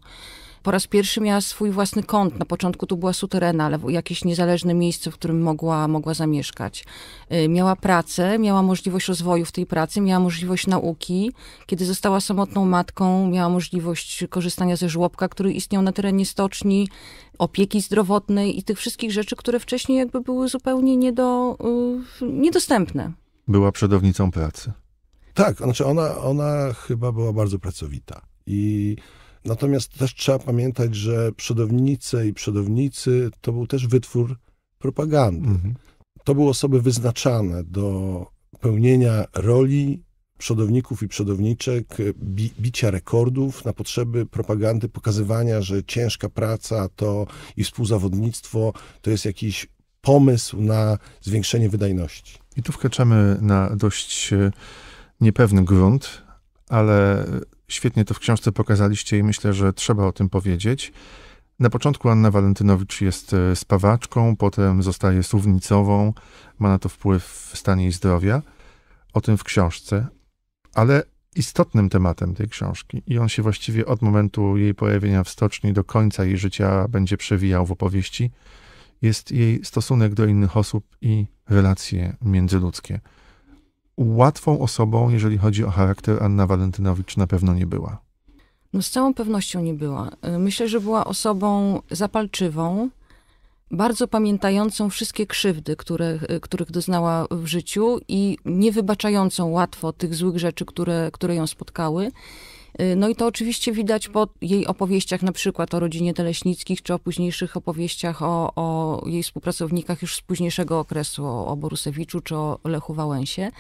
po raz pierwszy miała swój własny kąt. Na początku to była suterena, ale jakieś niezależne miejsce, w którym mogła, mogła zamieszkać. Y, miała pracę, miała możliwość rozwoju w tej pracy, miała możliwość nauki. Kiedy została samotną matką, miała możliwość korzystania ze żłobka, który istniał na terenie stoczni, opieki zdrowotnej i tych wszystkich rzeczy, które wcześniej jakby były zupełnie nie do, y, niedostępne. Była przodownicą pracy. Tak, znaczy ona, ona chyba była bardzo pracowita. I Natomiast też trzeba pamiętać, że przodownice i przodownicy to był też wytwór propagandy. Mhm. To były osoby wyznaczane do pełnienia roli przodowników i przodowniczek, bi bicia rekordów na potrzeby propagandy, pokazywania, że ciężka praca to i współzawodnictwo to jest jakiś pomysł na zwiększenie wydajności. I tu wkraczamy na dość e, niepewny grunt, ale Świetnie to w książce pokazaliście i myślę, że trzeba o tym powiedzieć. Na początku Anna Walentynowicz jest e, spawaczką, potem zostaje słownicową, ma na to wpływ w stanie jej zdrowia. O tym w książce. Ale istotnym tematem tej książki i on się właściwie od momentu jej pojawienia w stoczni do końca jej życia będzie przewijał w opowieści, jest jej stosunek do innych osób i relacje międzyludzkie łatwą osobą, jeżeli chodzi o charakter, Anna Walentynowicz na pewno nie była. No z całą pewnością nie była. Y, myślę, że była osobą zapalczywą, bardzo pamiętającą wszystkie krzywdy, które, y, których doznała w życiu i niewybaczającą łatwo tych złych rzeczy, które, które ją spotkały. Y, no i to oczywiście widać po jej opowieściach, na przykład o rodzinie Teleśnickich, czy o późniejszych opowieściach o, o jej współpracownikach już z późniejszego okresu, o, o Borusewiczu czy o Lechu Wałęsie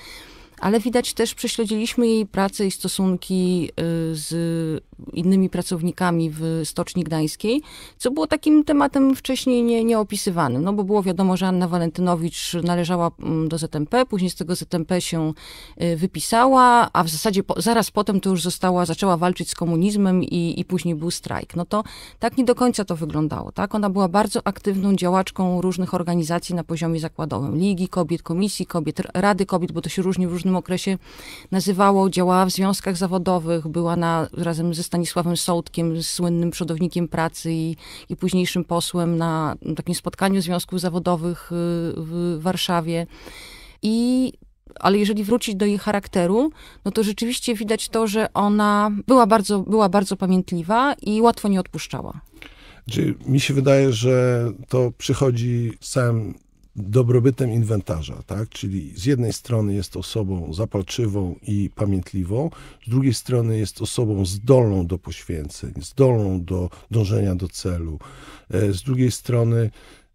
ale widać też prześledziliśmy jej pracę i stosunki y, z innymi pracownikami w Stoczni Gdańskiej, co było takim tematem wcześniej nie, nieopisywanym, no bo było wiadomo, że Anna Walentynowicz należała mm, do ZMP, później z tego ZMP się y, wypisała, a w zasadzie po, zaraz potem to już została, zaczęła walczyć z komunizmem i, i później był strajk. No to tak nie do końca to wyglądało, tak? Ona była bardzo aktywną działaczką różnych organizacji na poziomie zakładowym, Ligi Kobiet, Komisji Kobiet, Rady Kobiet, bo to się różni w różnych pewnym okresie nazywało, działała w związkach zawodowych, była na, razem ze Stanisławem Sołtkiem, słynnym przodownikiem pracy i, i późniejszym posłem na takim spotkaniu związków zawodowych y, w Warszawie. I ale jeżeli wrócić do jej charakteru, no to rzeczywiście widać to, że ona była bardzo, była bardzo pamiętliwa i łatwo nie odpuszczała. Mi się wydaje, że to przychodzi z całym dobrobytem inwentarza, tak? Czyli z jednej strony jest osobą zapalczywą i pamiętliwą, z drugiej strony jest osobą zdolną do poświęceń, zdolną do dążenia do celu. E, z drugiej strony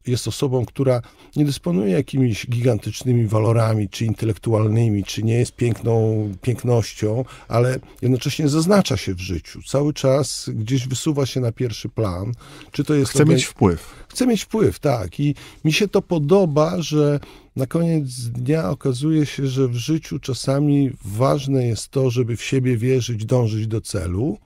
jest osobą, która nie dysponuje jakimiś gigantycznymi walorami, czy intelektualnymi, czy nie jest piękną pięknością, ale jednocześnie zaznacza się w życiu. Cały czas gdzieś wysuwa się na pierwszy plan. Czy to jest Chce mieć wpływ Chcę mieć wpływ, tak. I mi się to podoba, że na koniec dnia okazuje się, że w życiu czasami ważne jest to, żeby w siebie wierzyć, dążyć do celu,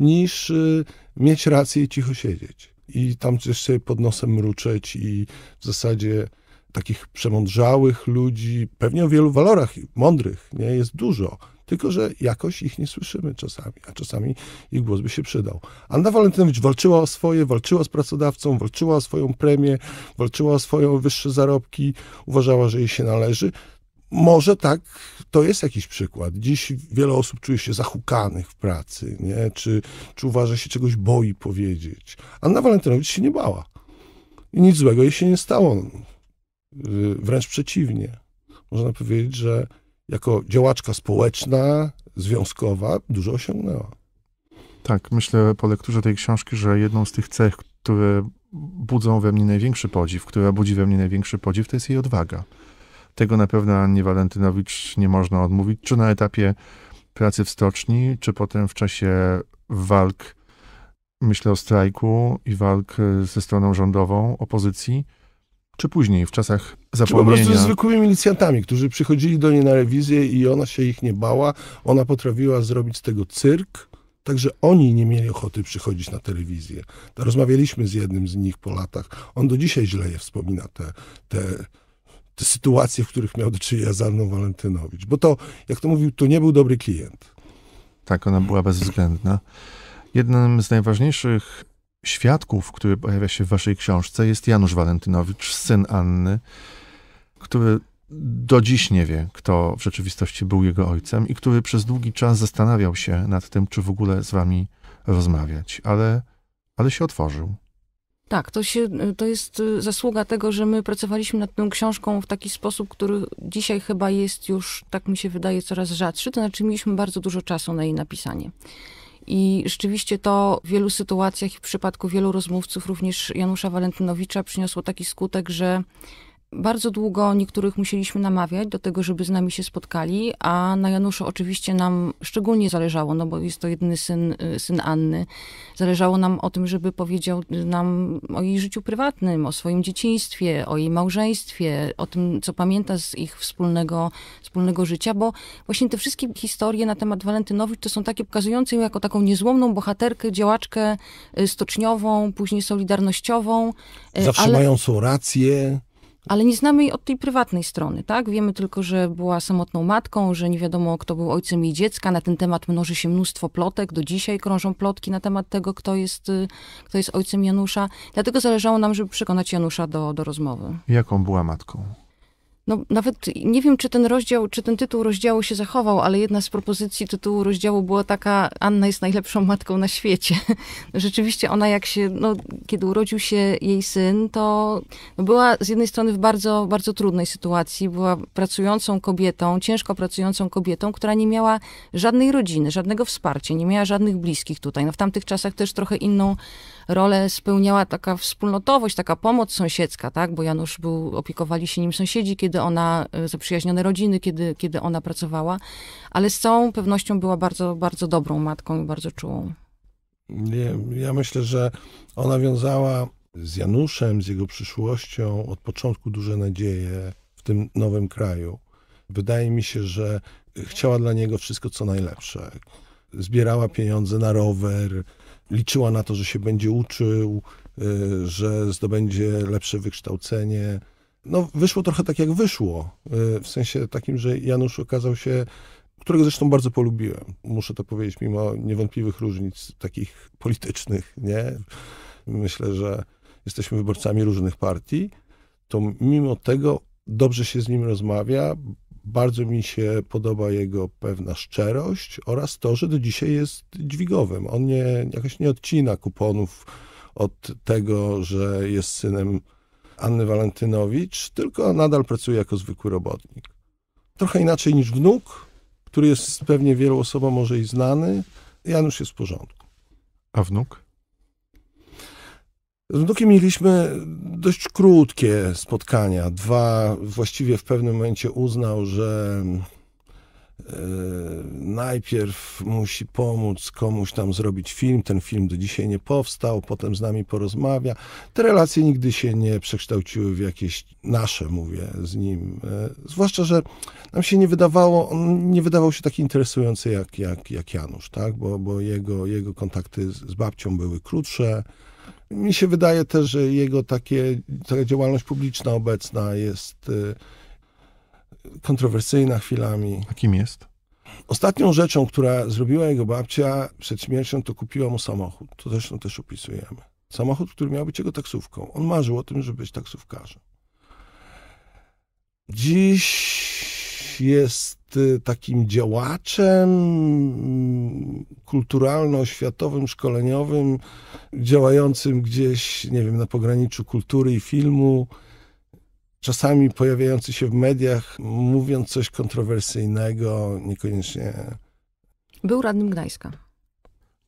niż y, mieć rację i cicho siedzieć. I tam też sobie pod nosem mruczeć i w zasadzie takich przemądrzałych ludzi, pewnie o wielu walorach, mądrych, nie, jest dużo tylko, że jakoś ich nie słyszymy czasami, a czasami ich głos by się przydał. Anna Walentynowicz walczyła o swoje, walczyła z pracodawcą, walczyła o swoją premię, walczyła o swoje wyższe zarobki, uważała, że jej się należy. Może tak, to jest jakiś przykład. Dziś wiele osób czuje się zahukanych w pracy, nie? Czy, czy uważa się czegoś boi powiedzieć. Anna Walentynowicz się nie bała. I nic złego jej się nie stało. Yy, wręcz przeciwnie. Można powiedzieć, że jako działaczka społeczna, związkowa, dużo osiągnęła. Tak, myślę po lekturze tej książki, że jedną z tych cech, które budzą we mnie największy podziw, która budzi we mnie największy podziw, to jest jej odwaga. Tego na pewno Annie Walentynowicz nie można odmówić, czy na etapie pracy w stoczni, czy potem w czasie walk, myślę o strajku i walk ze stroną rządową, opozycji czy później, w czasach zapomnienia. Czy po prostu zwykłymi milicjantami, którzy przychodzili do niej na rewizję i ona się ich nie bała. Ona potrafiła zrobić z tego cyrk, Także oni nie mieli ochoty przychodzić na telewizję. Rozmawialiśmy z jednym z nich po latach. On do dzisiaj źle je wspomina, te, te, te sytuacje, w których miał do czynienia z Anną Walentynowicz. Bo to, jak to mówił, to nie był dobry klient. Tak, ona była bezwzględna. Jednym z najważniejszych świadków, który pojawia się w waszej książce, jest Janusz Walentynowicz, syn Anny, który do dziś nie wie, kto w rzeczywistości był jego ojcem i który przez długi czas zastanawiał się nad tym, czy w ogóle z wami rozmawiać, ale, ale się otworzył. Tak, to, się, to jest y, zasługa tego, że my pracowaliśmy nad tą książką w taki sposób, który dzisiaj chyba jest już, tak mi się wydaje, coraz rzadszy. To znaczy, mieliśmy bardzo dużo czasu na jej napisanie. I rzeczywiście to w wielu sytuacjach i w przypadku wielu rozmówców, również Janusza Walentynowicza, przyniosło taki skutek, że bardzo długo niektórych musieliśmy namawiać do tego, żeby z nami się spotkali, a na Januszu oczywiście nam szczególnie zależało, no bo jest to jedyny syn, y, syn Anny. Zależało nam o tym, żeby powiedział nam o jej życiu prywatnym, o swoim dzieciństwie, o jej małżeństwie, o tym, co pamięta z ich wspólnego, wspólnego życia, bo właśnie te wszystkie historie na temat Walentynowicz to są takie pokazujące ją jako taką niezłomną bohaterkę, działaczkę y, stoczniową, później solidarnościową. Y, Zawsze ale... mają są rację. Ale nie znamy jej od tej prywatnej strony, tak? Wiemy tylko, że była samotną matką, że nie wiadomo, kto był ojcem jej dziecka. Na ten temat mnoży się mnóstwo plotek. Do dzisiaj krążą plotki na temat tego, kto jest, y, kto jest ojcem Janusza. Dlatego zależało nam, żeby przekonać Janusza do, do rozmowy. Jaką była matką? no, nawet nie wiem, czy ten rozdział, czy ten tytuł rozdziału się zachował, ale jedna z propozycji tytułu rozdziału była taka: Anna jest najlepszą matką na świecie. Rzeczywiście ona, jak się, no, kiedy urodził się jej syn, to no, była z jednej strony w bardzo, bardzo trudnej sytuacji. Była pracującą kobietą, ciężko pracującą kobietą, która nie miała żadnej rodziny, żadnego wsparcia, nie miała żadnych bliskich tutaj. No, w tamtych czasach też trochę inną rolę spełniała taka wspólnotowość, taka pomoc sąsiedzka, tak? Bo Janusz był, opiekowali się nim sąsiedzi, kiedy ona, e, zaprzyjaźnione rodziny, kiedy, kiedy ona pracowała, ale z całą pewnością była bardzo, bardzo dobrą matką i bardzo czułą. Ja myślę, że ona wiązała z Januszem, z jego przyszłością od początku duże nadzieje w tym nowym kraju. Wydaje mi się, że chciała dla niego wszystko co najlepsze. Zbierała pieniądze na rower, liczyła na to, że się będzie uczył, y, że zdobędzie lepsze wykształcenie. No, wyszło trochę tak, jak wyszło. Y, w sensie takim, że Janusz okazał się, którego zresztą bardzo polubiłem. Muszę to powiedzieć, mimo niewątpliwych różnic takich politycznych, nie? Myślę, że jesteśmy wyborcami różnych partii. To mimo tego dobrze się z nim rozmawia, bardzo mi się podoba jego pewna szczerość oraz to, że do dzisiaj jest dźwigowym. On nie, jakoś nie odcina kuponów od tego, że jest synem Anny Walentynowicz, tylko nadal pracuje jako zwykły robotnik. Trochę inaczej niż wnuk, który jest pewnie wielu osobom może i znany. Janusz jest w porządku. A wnuk? Z Dudukiem mieliśmy dość krótkie spotkania. Dwa, właściwie w pewnym momencie uznał, że e, najpierw musi pomóc komuś tam zrobić film. Ten film do dzisiaj nie powstał, potem z nami porozmawia. Te relacje nigdy się nie przekształciły w jakieś nasze, mówię z nim. E, zwłaszcza, że nam się nie wydawało, on nie wydawał się taki interesujący jak, jak, jak Janusz, tak? bo, bo jego, jego kontakty z babcią były krótsze mi się wydaje też, że jego takie, taka działalność publiczna obecna jest y, kontrowersyjna chwilami. A kim jest? Ostatnią rzeczą, która zrobiła jego babcia przed śmiercią, to kupiła mu samochód. To zresztą no, też opisujemy. Samochód, który miał być jego taksówką. On marzył o tym, żeby być taksówkarzem. Dziś jest y, takim działaczem mm, kulturalno-oświatowym, szkoleniowym, działającym gdzieś, nie wiem, na pograniczu kultury i filmu, czasami pojawiający się w mediach, mówiąc coś kontrowersyjnego, niekoniecznie. Był radnym Gdańska.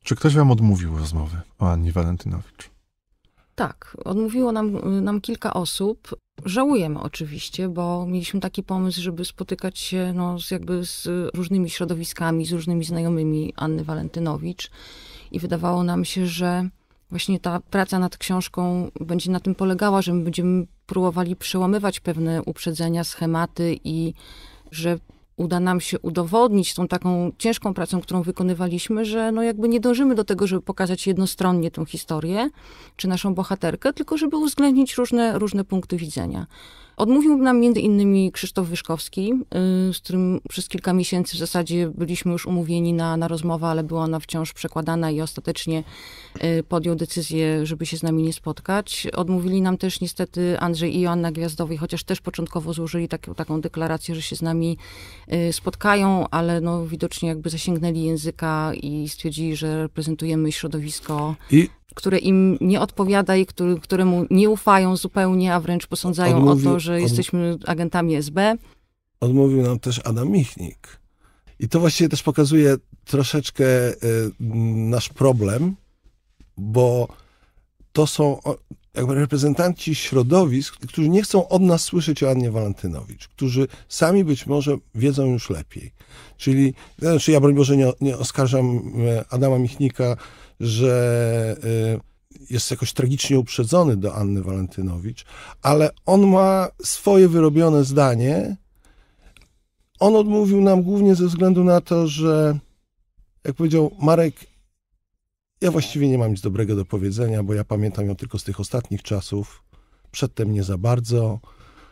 Czy ktoś wam odmówił rozmowy o Annie Walentynowicz? Tak, odmówiło nam, nam kilka osób. Żałujemy oczywiście, bo mieliśmy taki pomysł, żeby spotykać się no, z, jakby z różnymi środowiskami, z różnymi znajomymi Anny Walentynowicz i wydawało nam się, że właśnie ta praca nad książką będzie na tym polegała, że my będziemy próbowali przełamywać pewne uprzedzenia, schematy i że uda nam się udowodnić tą taką ciężką pracą, którą wykonywaliśmy, że no jakby nie dążymy do tego, żeby pokazać jednostronnie tą historię czy naszą bohaterkę, tylko żeby uwzględnić różne, różne punkty widzenia. Odmówił nam między innymi Krzysztof Wyszkowski, y, z którym przez kilka miesięcy w zasadzie byliśmy już umówieni na, na rozmowę, ale była ona wciąż przekładana i ostatecznie y, podjął decyzję, żeby się z nami nie spotkać. Odmówili nam też niestety Andrzej i Joanna Gwiazdowej, chociaż też początkowo złożyli tak, taką deklarację, że się z nami y, spotkają, ale no widocznie jakby zasięgnęli języka i stwierdzili, że reprezentujemy środowisko I które im nie odpowiada i który, któremu nie ufają zupełnie, a wręcz posądzają odmówił, o to, że jesteśmy agentami SB. Odmówił nam też Adam Michnik. I to właściwie też pokazuje troszeczkę e, nasz problem, bo to są jakby reprezentanci środowisk, którzy nie chcą od nas słyszeć o Annie Walentynowicz, którzy sami być może wiedzą już lepiej. Czyli, znaczy ja broń Boże nie, nie oskarżam e, Adama Michnika że y, jest jakoś tragicznie uprzedzony do Anny Walentynowicz, ale on ma swoje wyrobione zdanie. On odmówił nam głównie ze względu na to, że, jak powiedział Marek, ja właściwie nie mam nic dobrego do powiedzenia, bo ja pamiętam ją tylko z tych ostatnich czasów. Przedtem nie za bardzo.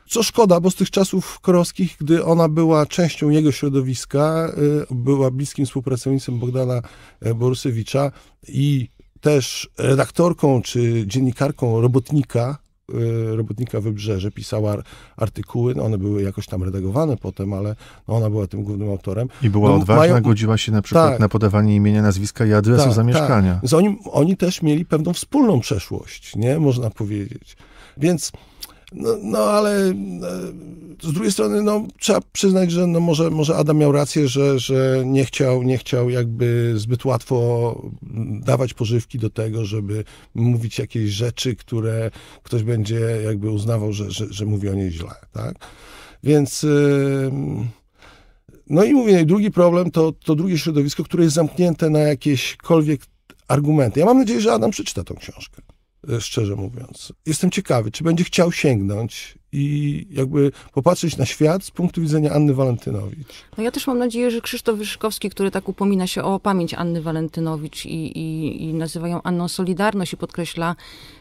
Co szkoda, bo z tych czasów krowskich, gdy ona była częścią jego środowiska, y, była bliskim współpracownicą Bogdana e, Borusewicza i też redaktorką czy dziennikarką robotnika, y, robotnika Wybrzeże, pisała artykuły, no one były jakoś tam redagowane potem, ale no ona była tym głównym autorem. I była no, odważna, mają... godziła się na przykład tak. na podawanie imienia, nazwiska i adresu tak, zamieszkania. Tak. Oni, oni też mieli pewną wspólną przeszłość, nie? Można powiedzieć. Więc no, no ale e, z drugiej strony no, trzeba przyznać, że no, może, może Adam miał rację, że, że nie, chciał, nie chciał jakby zbyt łatwo dawać pożywki do tego, żeby mówić jakieś rzeczy, które ktoś będzie jakby uznawał, że, że, że mówi o niej źle. Tak? Więc. E, no i mówię, no drugi problem to, to drugie środowisko, które jest zamknięte na jakieśkolwiek argumenty. Ja mam nadzieję, że Adam przeczyta tą książkę. E, szczerze mówiąc. Jestem ciekawy, czy będzie chciał sięgnąć i jakby popatrzeć na świat z punktu widzenia Anny Walentynowicz. No ja też mam nadzieję, że Krzysztof Wyszykowski, który tak upomina się o pamięć Anny Walentynowicz i, i, i nazywa ją Anną Solidarność i podkreśla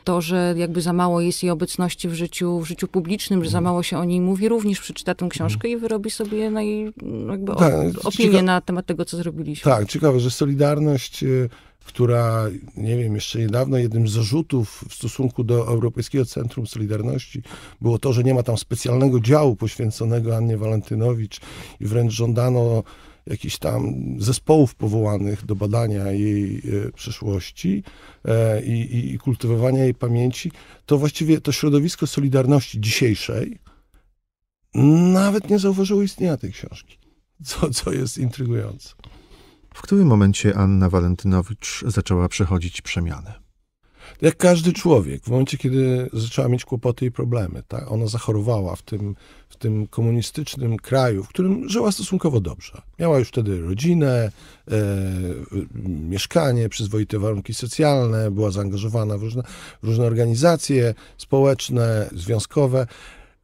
to, że jakby za mało jest jej obecności w życiu, w życiu publicznym, że za mhm. mało się o niej mówi, również przeczyta tę mhm. książkę i wyrobi sobie na jej jakby tak, opinię na temat tego, co zrobiliśmy. Tak, ciekawe, że Solidarność y, która, nie wiem, jeszcze niedawno jednym z zarzutów w stosunku do Europejskiego Centrum Solidarności było to, że nie ma tam specjalnego działu poświęconego Annie Walentynowicz i wręcz żądano jakichś tam zespołów powołanych do badania jej e, przeszłości e, i, i, i kultywowania jej pamięci, to właściwie to środowisko Solidarności dzisiejszej nawet nie zauważyło istnienia tej książki, co, co jest intrygujące. W którym momencie Anna Walentynowicz zaczęła przechodzić przemianę? Jak każdy człowiek, w momencie, kiedy zaczęła mieć kłopoty i problemy, tak? ona zachorowała w tym, w tym komunistycznym kraju, w którym żyła stosunkowo dobrze. Miała już wtedy rodzinę, e, mieszkanie, przyzwoite warunki socjalne, była zaangażowana w różne, w różne organizacje społeczne, związkowe.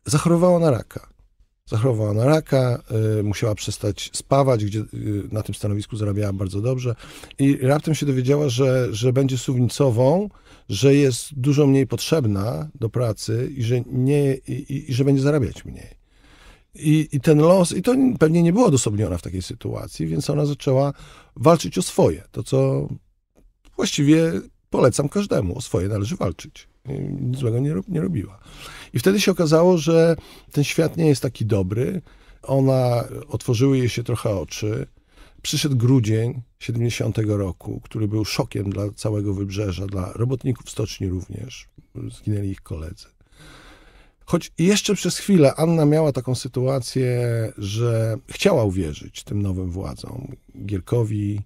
Zachorowała na raka Zachorowała na raka, y, musiała przestać spawać, gdzie y, na tym stanowisku zarabiała bardzo dobrze. I raptem się dowiedziała, że, że będzie suwnicową, że jest dużo mniej potrzebna do pracy i że, nie, i, i że będzie zarabiać mniej. I, I, ten los, i to pewnie nie była odosobniona w takiej sytuacji, więc ona zaczęła walczyć o swoje. To, co właściwie polecam każdemu, o swoje należy walczyć. Y, nic złego nie, nie robiła. I wtedy się okazało, że ten świat nie jest taki dobry. Ona, y, otworzyły jej się trochę oczy. Przyszedł grudzień 70 roku, który był szokiem dla całego wybrzeża, dla robotników stoczni również. Zginęli ich koledzy. Choć jeszcze przez chwilę Anna miała taką sytuację, że chciała uwierzyć tym nowym władzom, Gierkowi,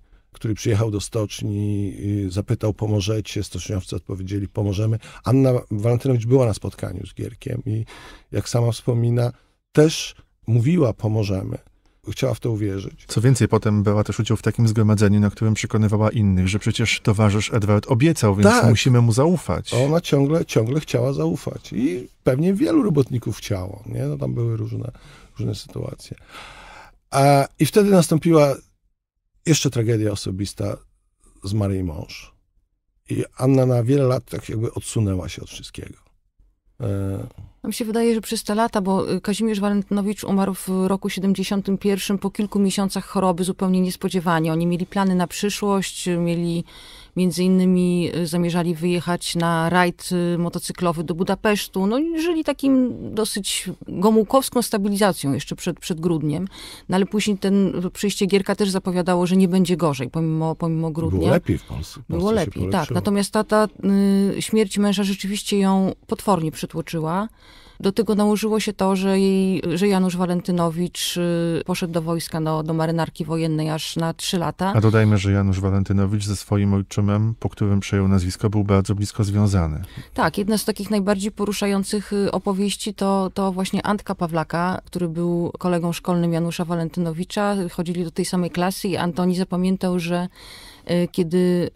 który przyjechał do stoczni, zapytał, pomożecie? Stoczniowcy odpowiedzieli, pomożemy. Anna Walentynowicz była na spotkaniu z Gierkiem i jak sama wspomina, też mówiła, pomożemy chciała w to uwierzyć. Co więcej, potem była też udział w takim zgromadzeniu, na którym przekonywała innych, że przecież towarzysz Edward obiecał, więc tak. musimy mu zaufać. Ona ciągle, ciągle chciała zaufać i pewnie wielu robotników chciało. Nie? No, tam były różne, różne sytuacje. A, I wtedy nastąpiła jeszcze tragedia osobista, zmarł jej mąż. I Anna na wiele lat tak jakby odsunęła się od wszystkiego. E, Nam się wydaje, że przez te lata, bo y, Kazimierz Walentynowicz umarł w roku 71 po kilku miesiącach choroby zupełnie niespodziewanie. Oni mieli plany na przyszłość, mieli między innymi y, zamierzali wyjechać na rajd y, motocyklowy do Budapesztu. No i żyli takim dosyć gomułkowską stabilizacją jeszcze przed, przed grudniem. No ale później ten przyjście Gierka też zapowiadało, że nie będzie gorzej, pomimo, pomimo grudnia. Było lepiej w Polsce. Polsce Było lepiej, tak. Natomiast ta, ta y, śmierć męża rzeczywiście ją potwornie przytłoczyła. Do tego nałożyło się to, że, jej, że Janusz Walentynowicz y, poszedł do wojska, no, do marynarki wojennej aż na trzy lata. A dodajmy, że Janusz Walentynowicz ze swoim ojczymem, po którym przejął nazwisko, był bardzo blisko związany. Tak, jedna z takich najbardziej poruszających y, opowieści to, to właśnie Antka Pawlaka, który był kolegą szkolnym Janusza Walentynowicza. Chodzili do tej samej klasy i Antoni zapamiętał, że E, kiedy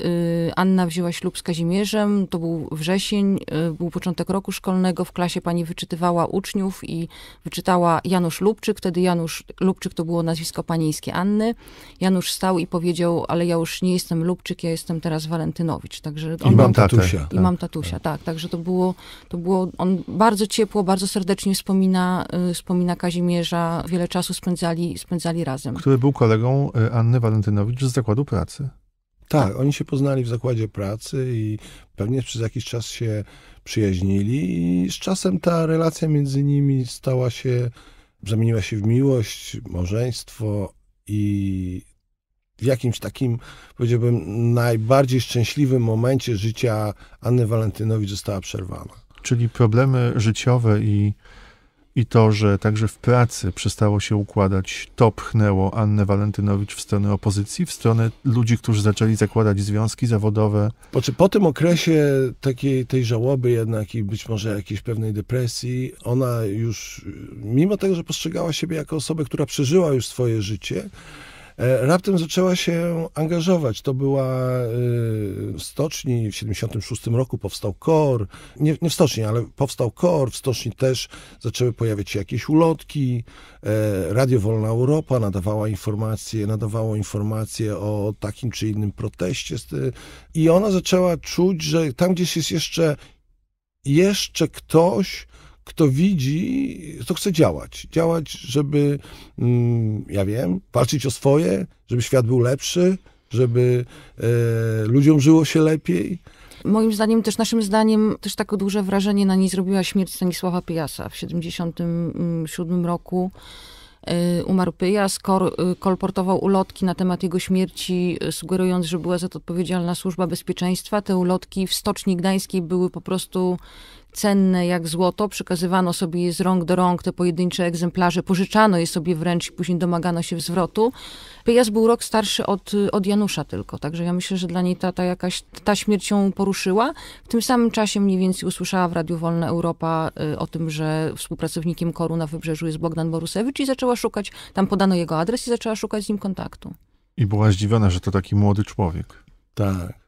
e, Anna wzięła ślub z Kazimierzem, to był wrzesień, e, był początek roku szkolnego, w klasie pani wyczytywała uczniów i wyczytała Janusz Lubczyk, wtedy Janusz Lubczyk to było nazwisko panieńskie Anny. Janusz stał i powiedział, ale ja już nie jestem Lubczyk, ja jestem teraz Walentynowicz. Także on I mam tak, tatusia. I tak, mam tatusia, tak. Także to było, to było, on bardzo ciepło, bardzo serdecznie wspomina, wspomina Kazimierza, wiele czasu spędzali, spędzali razem. Który był kolegą Anny Walentynowicz z zakładu pracy. Tak, oni się poznali w zakładzie pracy i pewnie przez jakiś czas się przyjaźnili i z czasem ta relacja między nimi stała się, zamieniła się w miłość, małżeństwo i w jakimś takim, powiedziałbym, najbardziej szczęśliwym momencie życia Anny Walentynowicz została przerwana. Czyli problemy życiowe i i to, że także w pracy przestało się układać, to pchnęło Annę Walentynowicz w stronę opozycji, w stronę ludzi, którzy zaczęli zakładać związki zawodowe. Po, po tym okresie takiej tej żałoby jednak i być może jakiejś pewnej depresji, ona już, mimo tego, że postrzegała siebie jako osobę, która przeżyła już swoje życie, E, raptem zaczęła się angażować. To była e, w stoczni, w 76 roku powstał KOR, nie, nie w stoczni, ale powstał KOR, w stoczni też zaczęły pojawiać się jakieś ulotki, e, Radio Wolna Europa nadawała informacje, nadawało informacje o takim czy innym proteście i ona zaczęła czuć, że tam gdzieś jest jeszcze jeszcze ktoś, kto widzi, kto chce działać. Działać, żeby, mm, ja wiem, walczyć o swoje, żeby świat był lepszy, żeby e, ludziom żyło się lepiej. Moim zdaniem, też naszym zdaniem, też takie duże wrażenie na niej zrobiła śmierć Stanisława Pyjasa w 1977 roku. E, umarł Pyjas, e, kolportował ulotki na temat jego śmierci, e, sugerując, że była za to odpowiedzialna służba bezpieczeństwa. Te ulotki w Stoczni Gdańskiej były po prostu cenne jak złoto, przekazywano sobie je z rąk do rąk, te pojedyncze egzemplarze, pożyczano je sobie wręcz i później domagano się zwrotu. Pyjas był rok starszy od, od Janusza tylko, także ja myślę, że dla niej ta, ta jakaś, ta śmierć ją poruszyła. W tym samym czasie mniej więcej usłyszała w Radiu Wolna Europa y, o tym, że współpracownikiem koru na Wybrzeżu jest Bogdan Borusewicz i zaczęła szukać, tam podano jego adres i zaczęła szukać z nim kontaktu. I była zdziwiona, że to taki młody człowiek. Tak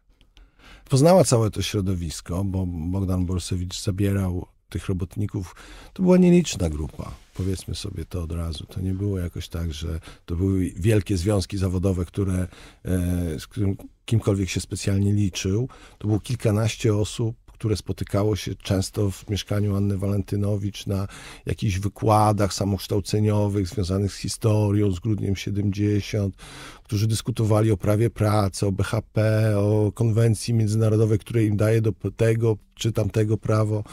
poznała całe to środowisko, bo Bogdan Borsewicz zabierał tych robotników. To była nieliczna grupa, powiedzmy sobie to od razu. To nie było jakoś tak, że to były wielkie związki zawodowe, które, e, z którym kimkolwiek się specjalnie liczył. To było kilkanaście osób, które spotykało się często w mieszkaniu Anny Walentynowicz na jakichś wykładach samokształceniowych związanych z historią, z grudniem 70, którzy dyskutowali o prawie pracy, o BHP, o konwencji międzynarodowej, której im daje do tego czy tamtego prawo.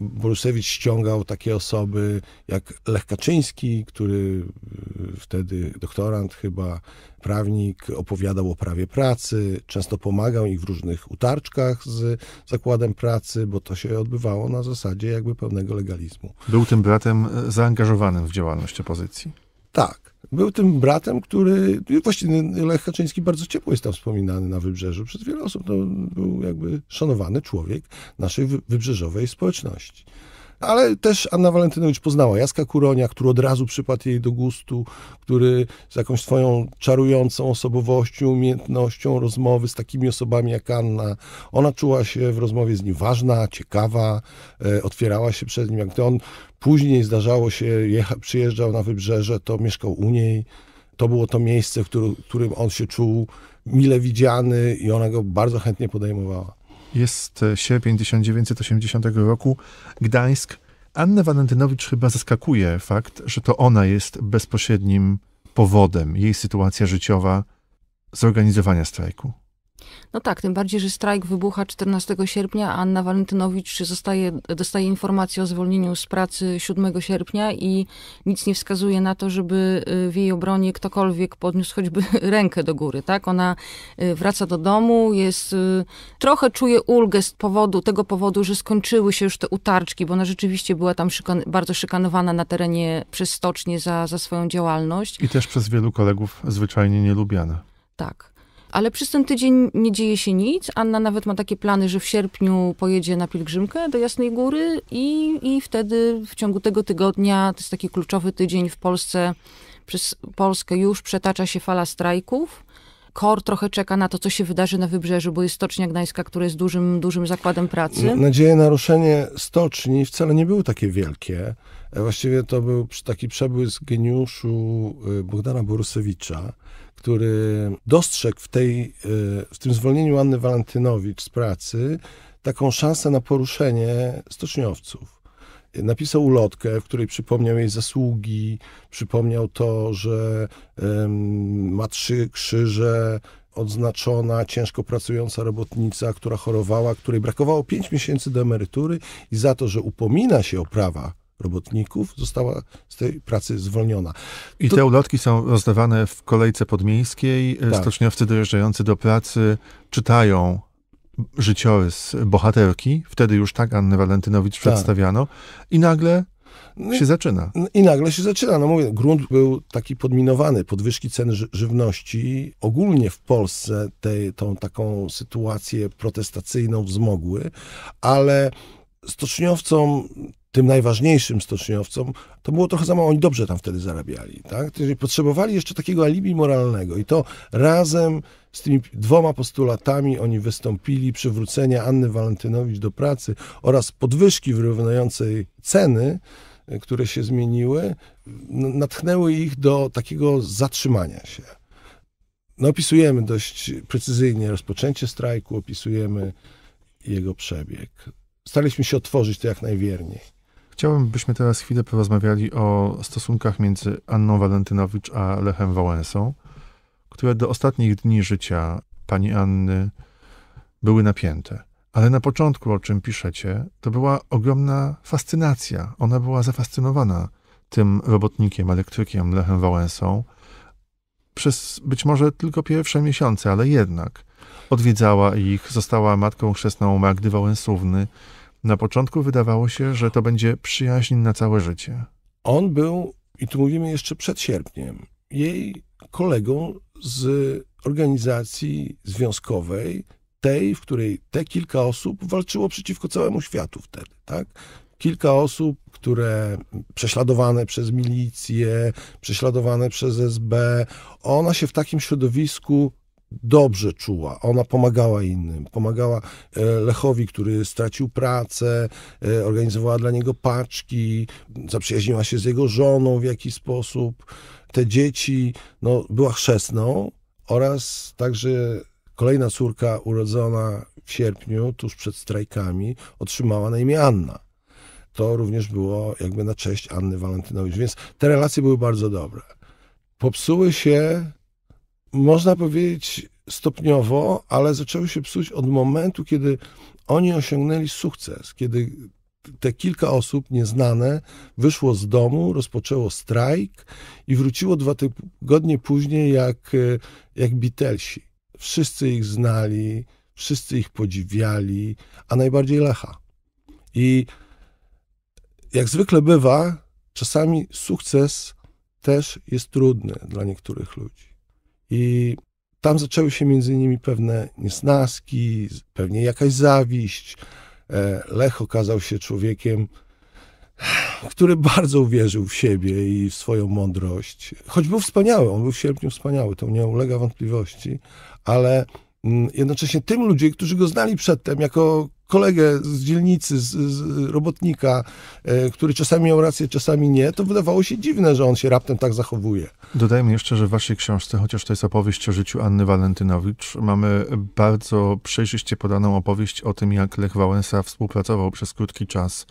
Borusewicz ściągał takie osoby jak Lech Kaczyński, który y, wtedy doktorant chyba, prawnik, opowiadał o prawie pracy, często pomagał ich w różnych utarczkach z zakładem pracy, bo to się odbywało na zasadzie jakby pewnego legalizmu. Był tym bratem e, zaangażowanym w działalność opozycji. Tak był tym bratem, który, no właściwie no, Lech Kaczyński bardzo ciepło jest tam wspominany na Wybrzeżu przez wiele osób. To był jakby szanowany człowiek naszej wybrzeżowej społeczności. Ale też Anna Walentynowicz poznała Jaska Kuronia, który od razu przypadł jej do gustu, który z jakąś swoją czarującą osobowością, umiejętnością rozmowy z takimi osobami jak Anna, ona czuła się w rozmowie z nim ważna, ciekawa, e, otwierała się przed nim. Jak to on Później zdarzało się, jecha, przyjeżdżał na wybrzeże, to mieszkał u niej. To było to miejsce, w którym, którym on się czuł mile widziany i ona go bardzo chętnie podejmowała. Jest e, sierpień 1980 roku, Gdańsk. Annę Walentynowicz chyba zaskakuje fakt, że to ona jest bezpośrednim powodem, jej sytuacja życiowa, zorganizowania strajku. No tak, tym bardziej, że strajk wybucha 14 sierpnia. Anna Walentynowicz zostaje, dostaje informację o zwolnieniu z pracy 7 sierpnia i nic nie wskazuje na to, żeby y, w jej obronie ktokolwiek podniósł choćby rękę do góry. Tak? Ona y, wraca do domu, jest y, trochę czuje ulgę z powodu, tego powodu, że skończyły się już te utarczki, bo ona rzeczywiście była tam szykan bardzo szykanowana na terenie przez stocznie za, za swoją działalność. I też przez wielu kolegów zwyczajnie nielubiana. Tak. Ale przez ten tydzień nie dzieje się nic. Anna nawet ma takie plany, że w sierpniu pojedzie na pielgrzymkę do Jasnej Góry i, i wtedy w ciągu tego tygodnia, to jest taki kluczowy tydzień w Polsce, przez Polskę już przetacza się fala strajków. KOR trochę czeka na to, co się wydarzy na wybrzeżu, bo jest Stocznia Gdańska, która jest dużym, dużym zakładem pracy. Nadzieje na ruszenie stoczni wcale nie były takie wielkie. E, właściwie to był taki przebłysk geniuszu y, Bogdana Borusewicza, który dostrzegł w, tej, e, w tym zwolnieniu Anny Walentynowicz z pracy taką szansę na poruszenie stoczniowców. Napisał ulotkę, w której przypomniał jej zasługi, przypomniał to, że ma trzy krzyże, odznaczona, ciężko pracująca robotnica, która chorowała, której brakowało pięć miesięcy do emerytury i za to, że upomina się o prawa robotników została z tej pracy zwolniona. I to... te ulotki są rozdawane w kolejce podmiejskiej. Tak. Stoczniowcy dojeżdżający do pracy czytają życiorys bohaterki, wtedy już tak Annę Walentynowicz tak. przedstawiano i nagle no się zaczyna. I nagle się zaczyna. No mówię, grunt był taki podminowany. Podwyżki cen żywności ogólnie w Polsce tej, tą taką sytuację protestacyjną wzmogły, ale stoczniowcom tym najważniejszym stoczniowcom, to było trochę za mało. Oni dobrze tam wtedy zarabiali. Tak? Czyli potrzebowali jeszcze takiego alibi moralnego. I to razem z tymi dwoma postulatami oni wystąpili przywrócenia Anny Walentynowicz do pracy oraz podwyżki wyrównującej ceny, e, które się zmieniły, natchnęły ich do takiego zatrzymania się. No, opisujemy dość precyzyjnie rozpoczęcie strajku, opisujemy jego przebieg. Staraliśmy się otworzyć to jak najwierniej. Chciałbym, byśmy teraz chwilę porozmawiali o stosunkach między Anną Walentynowicz a Lechem Wałęsą, które do ostatnich dni życia pani Anny były napięte. Ale na początku, o czym piszecie, to była ogromna fascynacja. Ona była zafascynowana tym robotnikiem, elektrykiem Lechem Wałęsą przez być może tylko pierwsze miesiące, ale jednak odwiedzała ich, została matką chrzestną Magdy Wałęsówny, na początku wydawało się, że to będzie przyjaźń na całe życie. On był, i tu mówimy jeszcze przed sierpniem, jej kolegą z organizacji związkowej, tej, w której te kilka osób walczyło przeciwko całemu światu wtedy, tak? Kilka osób, które prześladowane przez milicję, prześladowane przez SB, ona się w takim środowisku dobrze czuła. Ona pomagała innym. Pomagała e, Lechowi, który stracił pracę, e, organizowała dla niego paczki, zaprzyjaźniła się z jego żoną w jakiś sposób. Te dzieci, no, była chrzestną oraz także kolejna córka urodzona w sierpniu, tuż przed strajkami, otrzymała na imię Anna. To również było jakby na cześć Anny Walentynowicz, więc te relacje były bardzo dobre. Popsuły się można powiedzieć stopniowo, ale zaczęły się psuć od momentu, kiedy oni osiągnęli sukces, kiedy te kilka osób nieznane wyszło z domu, rozpoczęło strajk i wróciło dwa tygodnie później jak, e, jak Beatlesi. Wszyscy ich znali, wszyscy ich podziwiali, a najbardziej Lecha. I jak zwykle bywa, czasami sukces też jest trudny dla niektórych ludzi. I tam zaczęły się między nimi pewne niesnaski, pewnie jakaś zawiść. E, Lech okazał się człowiekiem, który bardzo uwierzył w siebie i w swoją mądrość. Choć był wspaniały, on był w sierpniu wspaniały, to nie ulega wątpliwości, ale mm, jednocześnie tym ludziom, którzy go znali przedtem jako kolegę z dzielnicy, z, z robotnika, e, który czasami miał rację, czasami nie, to wydawało się dziwne, że on się raptem tak zachowuje. Dodajmy jeszcze, że w waszej książce, chociaż to jest opowieść o życiu Anny Walentynowicz, mamy bardzo przejrzyście podaną opowieść o tym, jak Lech Wałęsa współpracował przez krótki czas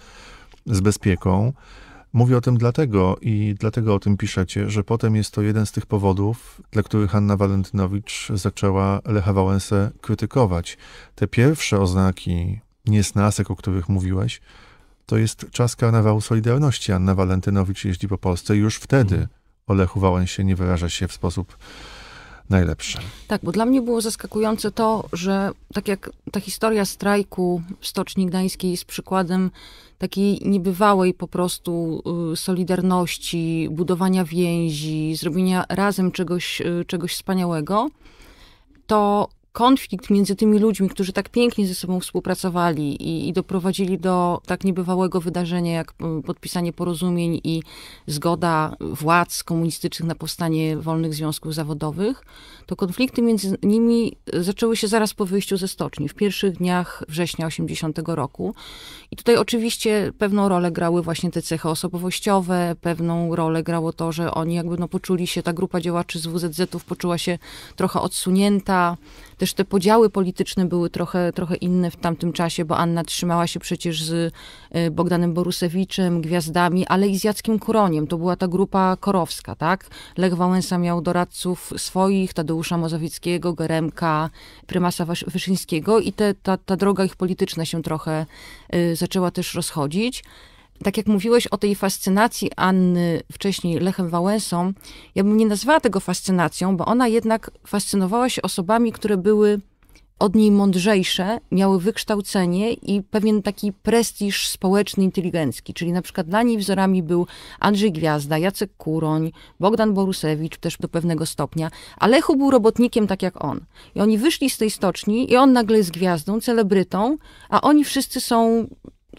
z Bezpieką. Mówię o tym dlatego i dlatego o tym piszecie, że potem jest to jeden z tych powodów, dla których Anna Walentynowicz zaczęła Lecha Wałęsę krytykować. Te pierwsze oznaki niesnasek, o których mówiłeś, to jest czas karnawału Solidarności. Anna Walentynowicz jeździ po Polsce już wtedy mhm. o Lechu Wałęsie nie wyraża się w sposób najlepszy. Tak, bo dla mnie było zaskakujące to, że tak jak ta historia strajku w Stoczni Gdańskiej jest przykładem takiej niebywałej po prostu y, solidarności, budowania więzi, zrobienia razem czegoś, y, czegoś wspaniałego, to konflikt między tymi ludźmi, którzy tak pięknie ze sobą współpracowali i, i, doprowadzili do tak niebywałego wydarzenia, jak mm, podpisanie porozumień i zgoda władz komunistycznych na powstanie wolnych związków zawodowych, to konflikty między nimi zaczęły się zaraz po wyjściu ze stoczni, w pierwszych dniach września 80 roku. I tutaj oczywiście pewną rolę grały właśnie te cechy osobowościowe, pewną rolę grało to, że oni jakby no poczuli się, ta grupa działaczy z WZZ-ów poczuła się trochę odsunięta, też te podziały polityczne były trochę, trochę inne w tamtym czasie, bo Anna trzymała się przecież z e, Bogdanem Borusewiczem, Gwiazdami, ale i z Jackiem Kuroniem. To była ta grupa korowska, tak? Lech Wałęsa miał doradców swoich, Tadeusza Mazowieckiego, Geremka, prymasa Wyszyńskiego i te, ta, ta droga ich polityczna się trochę y, zaczęła też rozchodzić tak jak mówiłeś o tej fascynacji Anny wcześniej Lechem Wałęsą, ja bym nie nazwała tego fascynacją, bo ona jednak fascynowała się osobami, które były od niej mądrzejsze, miały wykształcenie i pewien taki prestiż społeczny, inteligencki. Czyli na przykład dla niej wzorami był Andrzej Gwiazda, Jacek Kuroń, Bogdan Borusewicz też do pewnego stopnia, a Lechu był robotnikiem tak jak on. I oni wyszli z tej stoczni i on nagle jest gwiazdą, celebrytą, a oni wszyscy są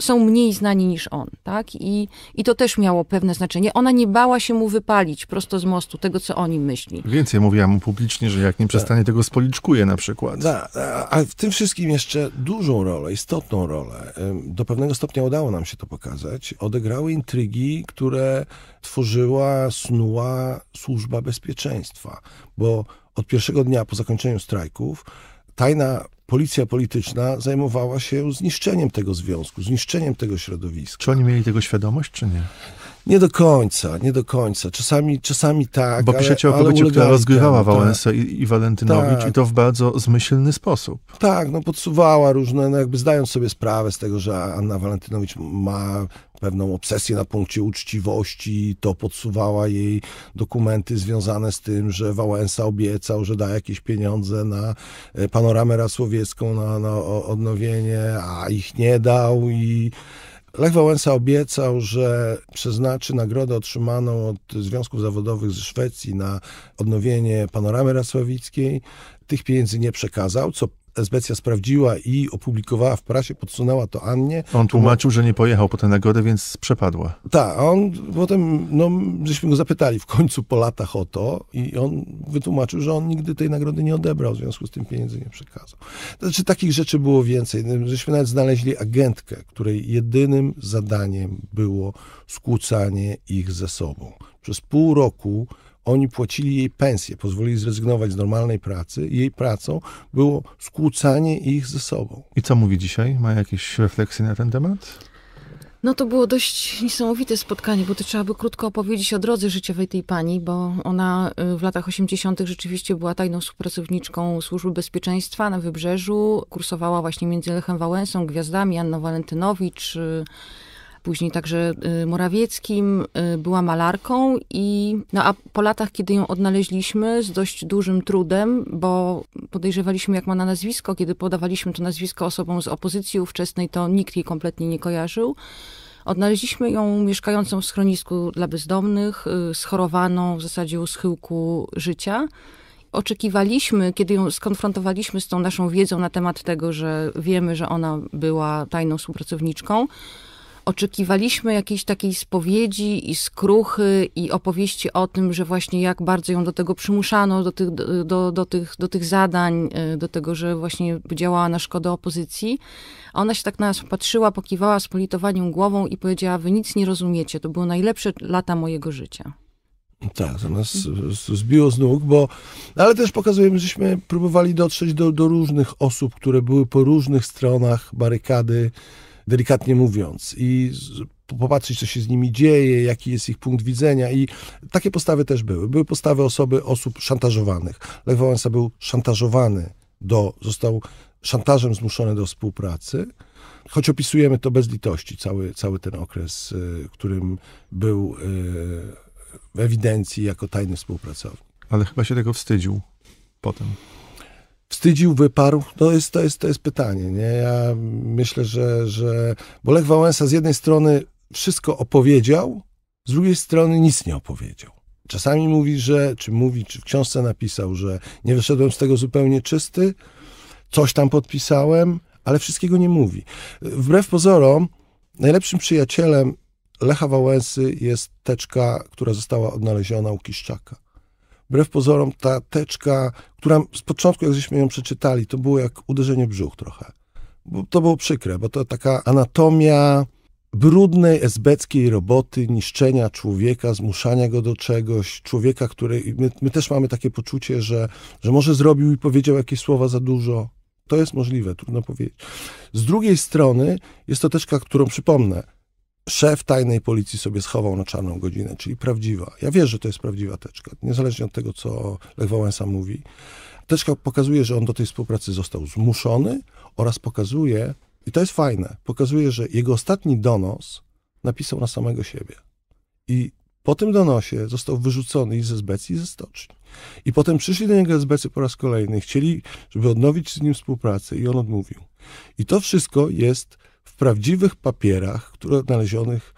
są mniej znani niż on, tak? I, I to też miało pewne znaczenie. Ona nie bała się mu wypalić prosto z mostu tego, co o nim myśli. Więcej mówiła mu publicznie, że jak nie przestanie, da. Tak. tego spoliczkuje na przykład. Da, da, a w tym wszystkim jeszcze dużą rolę, istotną rolę, do pewnego stopnia udało nam się to pokazać, odegrały intrygi, które tworzyła, snuła służba bezpieczeństwa. Bo od pierwszego dnia po zakończeniu strajków tajna policja polityczna zajmowała się zniszczeniem tego związku, zniszczeniem tego środowiska. Czy oni mieli tego świadomość, czy nie? Nie do końca, nie do końca. Czasami, czasami tak. Bo piszecie ale, o kobiecie, która rozgrywała tak. Wałęsę i, i Walentynowicz tak. i to w bardzo zmyślny sposób. Tak, no podsuwała różne, no jakby zdając sobie sprawę z tego, że Anna Walentynowicz ma pewną obsesję na punkcie uczciwości. To podsuwała jej dokumenty związane z tym, że Wałęsa obiecał, że da jakieś pieniądze na e, panoramę rasłowiecką, na, na odnowienie, a ich nie dał i Lech Wałęsa obiecał, że przeznaczy nagrodę otrzymaną od Związków Zawodowych z Szwecji na odnowienie panoramy rasławickiej. Tych pieniędzy nie przekazał, co SBC sprawdziła i opublikowała w prasie, podsunęła to Annie. On tłumaczył, że nie pojechał po tę nagrodę, więc przepadła. Tak, on potem, no, żeśmy go zapytali w końcu po latach o to i on wytłumaczył, że on nigdy tej nagrody nie odebrał, w związku z tym pieniędzy nie przekazał. Znaczy, takich rzeczy było więcej. No, żeśmy nawet znaleźli agentkę, której jedynym zadaniem było skłócanie ich ze sobą. Przez pół roku oni płacili jej pensję, pozwolili zrezygnować z normalnej pracy i jej pracą było skłócanie ich ze sobą. I co mówi dzisiaj? Ma jakieś refleksje na ten temat? No to było dość niesamowite spotkanie, bo to trzeba by krótko opowiedzieć o drodze życiowej tej pani, bo ona y, w latach 80. rzeczywiście była tajną współpracowniczką Służby Bezpieczeństwa na Wybrzeżu. Kursowała właśnie między Lechem Wałęsą, Gwiazdami, Anną Walentynowicz, y, później także y, Morawieckim, y, była malarką i no a po latach, kiedy ją odnaleźliśmy z dość dużym trudem, bo podejrzewaliśmy jak ma na nazwisko, kiedy podawaliśmy to nazwisko osobom z opozycji ówczesnej, to nikt jej kompletnie nie kojarzył. Odnaleźliśmy ją mieszkającą w schronisku dla bezdomnych, y, schorowaną w zasadzie u schyłku życia oczekiwaliśmy, kiedy ją skonfrontowaliśmy z tą naszą wiedzą na temat tego, że wiemy, że ona była tajną współpracowniczką, oczekiwaliśmy jakiejś takiej spowiedzi i skruchy i opowieści o tym, że właśnie jak bardzo ją do tego przymuszano, do tych, do, do, do tych, do tych zadań, e, do tego, że właśnie działała na szkodę opozycji. A ona się tak na nas patrzyła, pokiwała z politowaniem głową i powiedziała, wy nic nie rozumiecie, to były najlepsze lata mojego życia. Tak, to nas zbiło z nóg, bo, ale też pokazujemy, żeśmy próbowali dotrzeć do, do różnych osób, które były po różnych stronach barykady, delikatnie mówiąc, i popatrzeć, co się z nimi dzieje, jaki jest ich punkt widzenia i takie postawy też były. Były postawy osoby, osób szantażowanych. Lech Wałęsa był szantażowany do, został szantażem zmuszony do współpracy, choć opisujemy to bez litości, cały, cały ten okres, y, którym był y, w ewidencji jako tajny współpracownik. Ale chyba się tego wstydził potem wstydził, wyparł? To jest, to jest, to jest pytanie. Nie? Ja myślę, że, że. Bo Lech Wałęsa z jednej strony wszystko opowiedział, z drugiej strony nic nie opowiedział. Czasami mówi, że, czy mówi, czy w książce napisał, że nie wyszedłem z tego zupełnie czysty, coś tam podpisałem, ale wszystkiego nie mówi. Wbrew pozorom, najlepszym przyjacielem Lecha Wałęsy jest teczka, która została odnaleziona u Kiszczaka wbrew pozorom ta teczka, która z początku, jak żeśmy ją przeczytali, to było jak uderzenie brzuch trochę. Bo to było przykre, bo to taka anatomia brudnej, esbeckiej roboty, niszczenia człowieka, zmuszania go do czegoś, człowieka, który... My, my też mamy takie poczucie, że, że może zrobił i powiedział jakieś słowa za dużo. To jest możliwe, trudno powiedzieć. Z drugiej strony jest to teczka, którą przypomnę, szef tajnej policji sobie schował na czarną godzinę, czyli prawdziwa. Ja wierzę, że to jest prawdziwa teczka, niezależnie od tego, co Lech Wałęsa mówi. Teczka pokazuje, że on do tej współpracy został zmuszony oraz pokazuje, i to jest fajne, pokazuje, że jego ostatni donos napisał na samego siebie. I po tym donosie został wyrzucony i ze Zbecji, i ze stoczni. I potem przyszli do niego Zbecy po raz kolejny, chcieli, żeby odnowić z nim współpracę i on odmówił. I to wszystko jest w prawdziwych papierach, które odnalezionych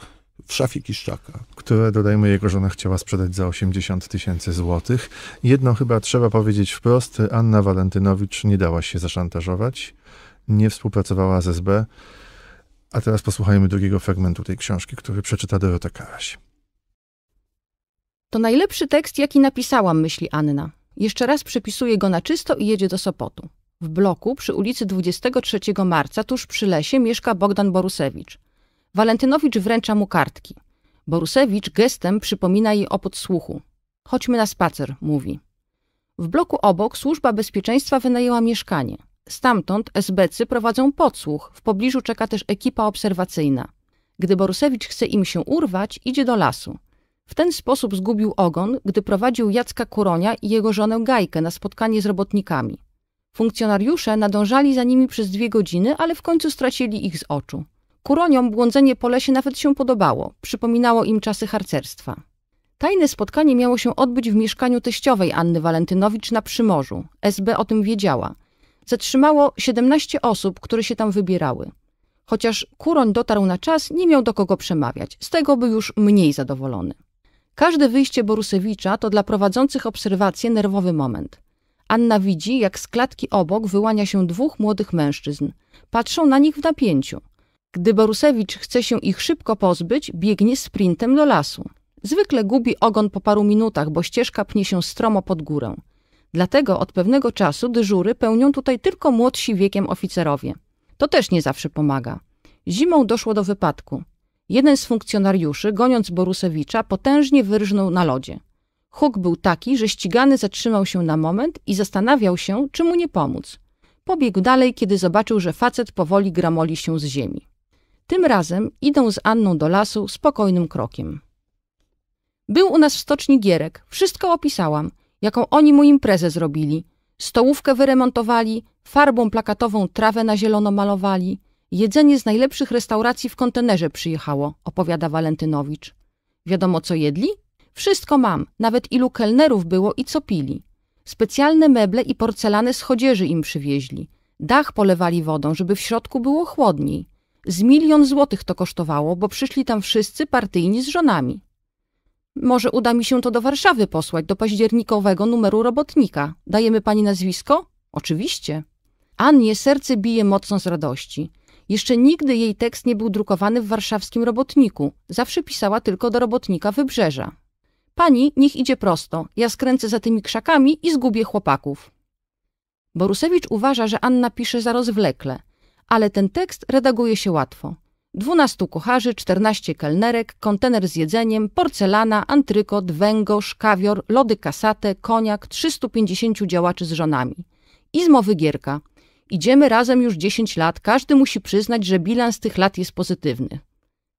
w szafie Kiszczaka. Które, dodajmy, jego żona chciała sprzedać za 80 tysięcy złotych. Jedno chyba trzeba powiedzieć wprost, Anna Walentynowicz nie dała się zaszantażować, nie współpracowała z SB. A teraz posłuchajmy drugiego fragmentu tej książki, który przeczyta Dorota Karaś. To najlepszy tekst, jaki napisałam, myśli Anna. Jeszcze raz przepisuje go na czysto i jedzie do Sopotu. W bloku przy ulicy 23 Marca, tuż przy lesie, mieszka Bogdan Borusewicz. Walentynowicz wręcza mu kartki. Borusewicz gestem przypomina jej o podsłuchu. Chodźmy na spacer, mówi. W bloku obok służba bezpieczeństwa wynajęła mieszkanie. Stamtąd SBcy prowadzą podsłuch, w pobliżu czeka też ekipa obserwacyjna. Gdy Borusewicz chce im się urwać, idzie do lasu. W ten sposób zgubił ogon, gdy prowadził Jacka Kuronia i jego żonę Gajkę na spotkanie z robotnikami. Funkcjonariusze nadążali za nimi przez dwie godziny, ale w końcu stracili ich z oczu. Kuroniom błądzenie po lesie nawet się podobało, przypominało im czasy harcerstwa. Tajne spotkanie miało się odbyć w mieszkaniu teściowej Anny Walentynowicz na Przymorzu. SB o tym wiedziała. Zatrzymało 17 osób, które się tam wybierały. Chociaż Kuroń dotarł na czas, nie miał do kogo przemawiać. Z tego był już mniej zadowolony. Każde wyjście Borusewicza to dla prowadzących obserwacje nerwowy moment. Anna widzi, jak z klatki obok wyłania się dwóch młodych mężczyzn. Patrzą na nich w napięciu. Gdy Borusewicz chce się ich szybko pozbyć, biegnie sprintem do lasu. Zwykle gubi ogon po paru minutach, bo ścieżka pnie się stromo pod górę. Dlatego od pewnego czasu dyżury pełnią tutaj tylko młodsi wiekiem oficerowie. To też nie zawsze pomaga. Zimą doszło do wypadku. Jeden z funkcjonariuszy, goniąc Borusewicza, potężnie wyrżnął na lodzie. Huk był taki, że ścigany zatrzymał się na moment i zastanawiał się, czy mu nie pomóc. Pobiegł dalej, kiedy zobaczył, że facet powoli gramoli się z ziemi. Tym razem idą z Anną do lasu spokojnym krokiem. Był u nas w stoczni Gierek, wszystko opisałam, jaką oni mu imprezę zrobili. Stołówkę wyremontowali, farbą plakatową trawę na zielono malowali. Jedzenie z najlepszych restauracji w kontenerze przyjechało, opowiada Walentynowicz. Wiadomo co jedli? Wszystko mam, nawet ilu kelnerów było i co pili. Specjalne meble i porcelany z chodzieży im przywieźli. Dach polewali wodą, żeby w środku było chłodniej. Z milion złotych to kosztowało, bo przyszli tam wszyscy partyjni z żonami. Może uda mi się to do Warszawy posłać, do październikowego numeru robotnika. Dajemy pani nazwisko? Oczywiście. Annie serce bije mocno z radości. Jeszcze nigdy jej tekst nie był drukowany w warszawskim robotniku. Zawsze pisała tylko do robotnika Wybrzeża. Pani niech idzie prosto, ja skręcę za tymi krzakami i zgubię chłopaków. Borusewicz uważa, że Anna pisze za rozwlekle, ale ten tekst redaguje się łatwo. Dwunastu kucharzy, czternaście kelnerek, kontener z jedzeniem, porcelana, antrykot, węgorz, kawior, lody kasate, koniak, 350 działaczy z żonami. I z mowy Gierka. Idziemy razem już 10 lat, każdy musi przyznać, że bilans tych lat jest pozytywny.